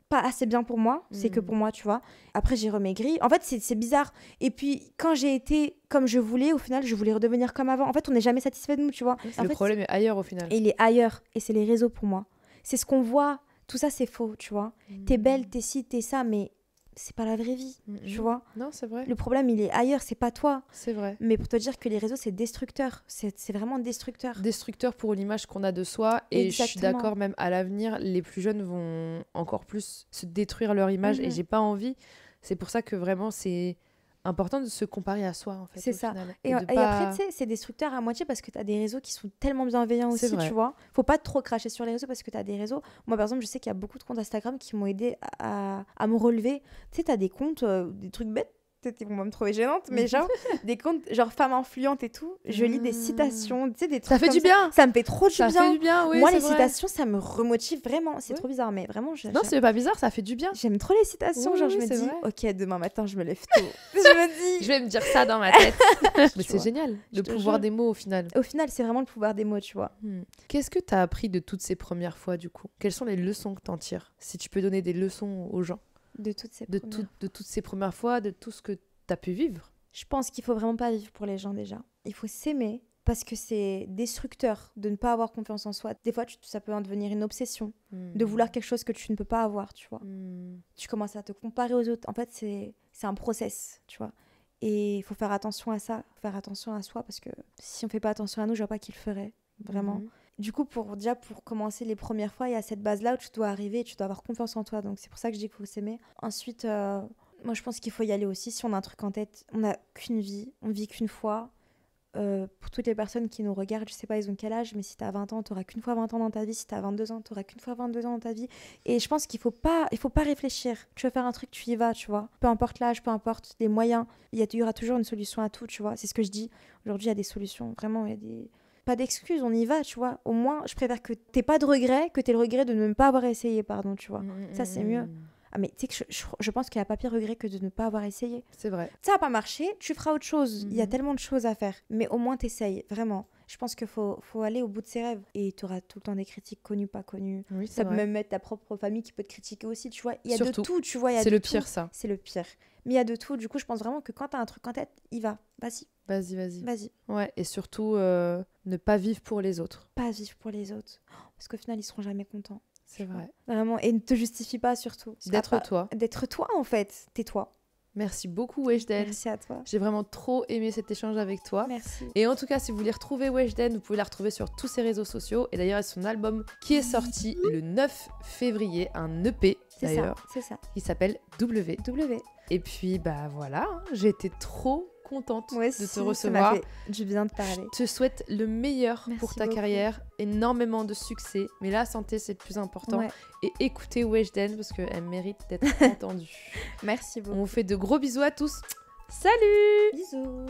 pas assez bien pour moi, c'est que mm. pour moi, tu vois. Après, j'ai remaigri. En fait, c'est bizarre. Et puis, quand j'ai été comme je voulais, au final, je voulais redevenir comme avant. En fait, on n'est jamais satisfait de nous, tu vois. le problème est ailleurs, au final. il est ailleurs. Et c'est les réseaux pour moi. C'est ce qu'on voit. Tout ça, c'est faux, tu vois. Mm. T'es belle, t'es ci, t'es ça, mais c'est pas la vraie vie, mmh. vois. Non, c'est vrai. Le problème, il est ailleurs, c'est pas toi. C'est vrai. Mais pour te dire que les réseaux, c'est destructeur. C'est vraiment destructeur. Destructeur pour l'image qu'on a de soi. Et je suis d'accord, même à l'avenir, les plus jeunes vont encore plus se détruire leur image. Et mm, mm. j'ai pas envie. C'est pour ça que vraiment, c'est important de se comparer à soi, en fait. C'est ça. et, après, tu sais, c'est destructeur à moitié parce que tu as des réseaux qui sont tellement bienveillants aussi, tu vois. Faut pas trop cracher sur les réseaux parce que tu as des réseaux. Moi, par exemple, je sais qu'il y a beaucoup de comptes Instagram qui m'ont aidé à, me relever. Tu sais, tu as des comptes, euh, des trucs bêtes peut-être moi me trouver gênante, mais mm. genre, des comptes, genre femmes influentes et tout, je lis des mm. citations, tu sais, des trucs. Ça fait du bien Ça, me fait trop du ça bien. Fait du bien oui, Moi, les citations, ça me remotive vraiment. C'est trop bizarre, mais vraiment. Je, non, c'est pas bizarre, ça fait du bien. J'aime trop les citations. genre, je me dis, ok, demain matin, je me lève tôt. je me dis. Je vais me dire ça dans ma tête. mais c'est génial, le pouvoir des mots au final. Au final, c'est vraiment le pouvoir des mots, tu vois. Hmm. Qu'est-ce que tu as appris de toutes ces premières fois, du coup Quelles sont les leçons que en tires Si tu peux donner des leçons aux gens de toutes ces, de, de toutes ces premières fois, de tout ce que tu as pu vivre. Je pense qu'il faut vraiment pas vivre pour les gens déjà. Il faut s'aimer parce que c'est destructeur de ne pas avoir confiance en soi. Des fois, ça peut en devenir une obsession de hmm. vouloir quelque chose que tu ne peux pas avoir, tu vois. Hmm. Tu commences à te comparer aux autres. En fait, c'est un process, tu vois. Et il faut faire attention à ça, faire attention à soi parce que si on fait pas attention à nous, je vois pas qui le ferait, vraiment. Hmm du coup, pour déjà pour commencer les premières fois, il y a cette base-là où tu dois arriver tu dois avoir confiance en toi. Donc c'est pour ça que je dis qu'il faut s'aimer. Ensuite, euh, moi je pense qu'il faut y aller aussi. Si on a un truc en tête, on n'a qu'une vie, on vit qu'une fois. Euh, pour toutes les personnes qui nous regardent, je sais pas, ils ont quel âge, mais si tu as 20 ans, tu n'auras qu'une fois 20 ans dans ta vie. Si tu as 22 ans, tu n'auras qu'une fois 22 ans dans ta vie. Et je pense qu'il faut pas, il faut pas réfléchir. Tu vas faire un truc, tu y vas, tu vois. Peu importe l'âge, peu importe les moyens, il y, y aura toujours une solution à tout, tu vois. C'est ce que je dis. Aujourd'hui, il y a des solutions. Vraiment, il y a des pas d'excuses, on y va, tu vois. Au moins, je préfère que t'aies pas de regret que t'aies le regret de ne pas avoir essayé, pardon, tu vois. Mm, ça, c'est mm, mieux. Mm. Ah, mais tu sais que je, pense qu'il n'y a pas pire regret que de ne pas avoir essayé. C'est vrai. Ça n'a pas marché, tu feras autre chose. Il y a tellement de choses à faire. Mais au moins, t'essayes, vraiment. Je pense qu'il faut, aller au bout de ses rêves. Et tu auras tout le temps des critiques connues, pas connues. ça peut même mettre ta propre famille qui peut te critiquer aussi, tu vois. Il y a de tout, tu vois. C'est le pire, ça. C'est le pire. Mais il y a de tout. Du coup, je pense vraiment que quand tu as un truc en tête, il va. Vas-y, Vas-y, vas-y. Vas-y. Ouais, et surtout, euh, ne pas vivre pour les autres. Pas vivre pour les autres. Parce qu'au final, ils seront jamais contents. C'est vrai. Vraiment, et ne te justifie pas surtout. D'être toi. D'être toi, en fait. Tais-toi. Merci beaucoup Weshden. Merci à toi. J'ai vraiment trop aimé cet échange avec toi. Merci. Et en tout cas, si vous voulez retrouver Weshden, vous pouvez la retrouver sur tous ses réseaux sociaux. Et d'ailleurs, son album qui est sorti le 9 février, un EP d'ailleurs. C'est ça, ça. Il s'appelle W. Et puis, bah voilà, hein, j'ai été trop contente de te recevoir. je viens de parler. Je te souhaite le meilleur pour ta carrière, énormément de succès. Mais la santé, c'est le plus important. Et écoutez Weshden parce qu'elle mérite d'être entendue. Merci beaucoup. On vous fait de gros bisous à tous. Salut Bisous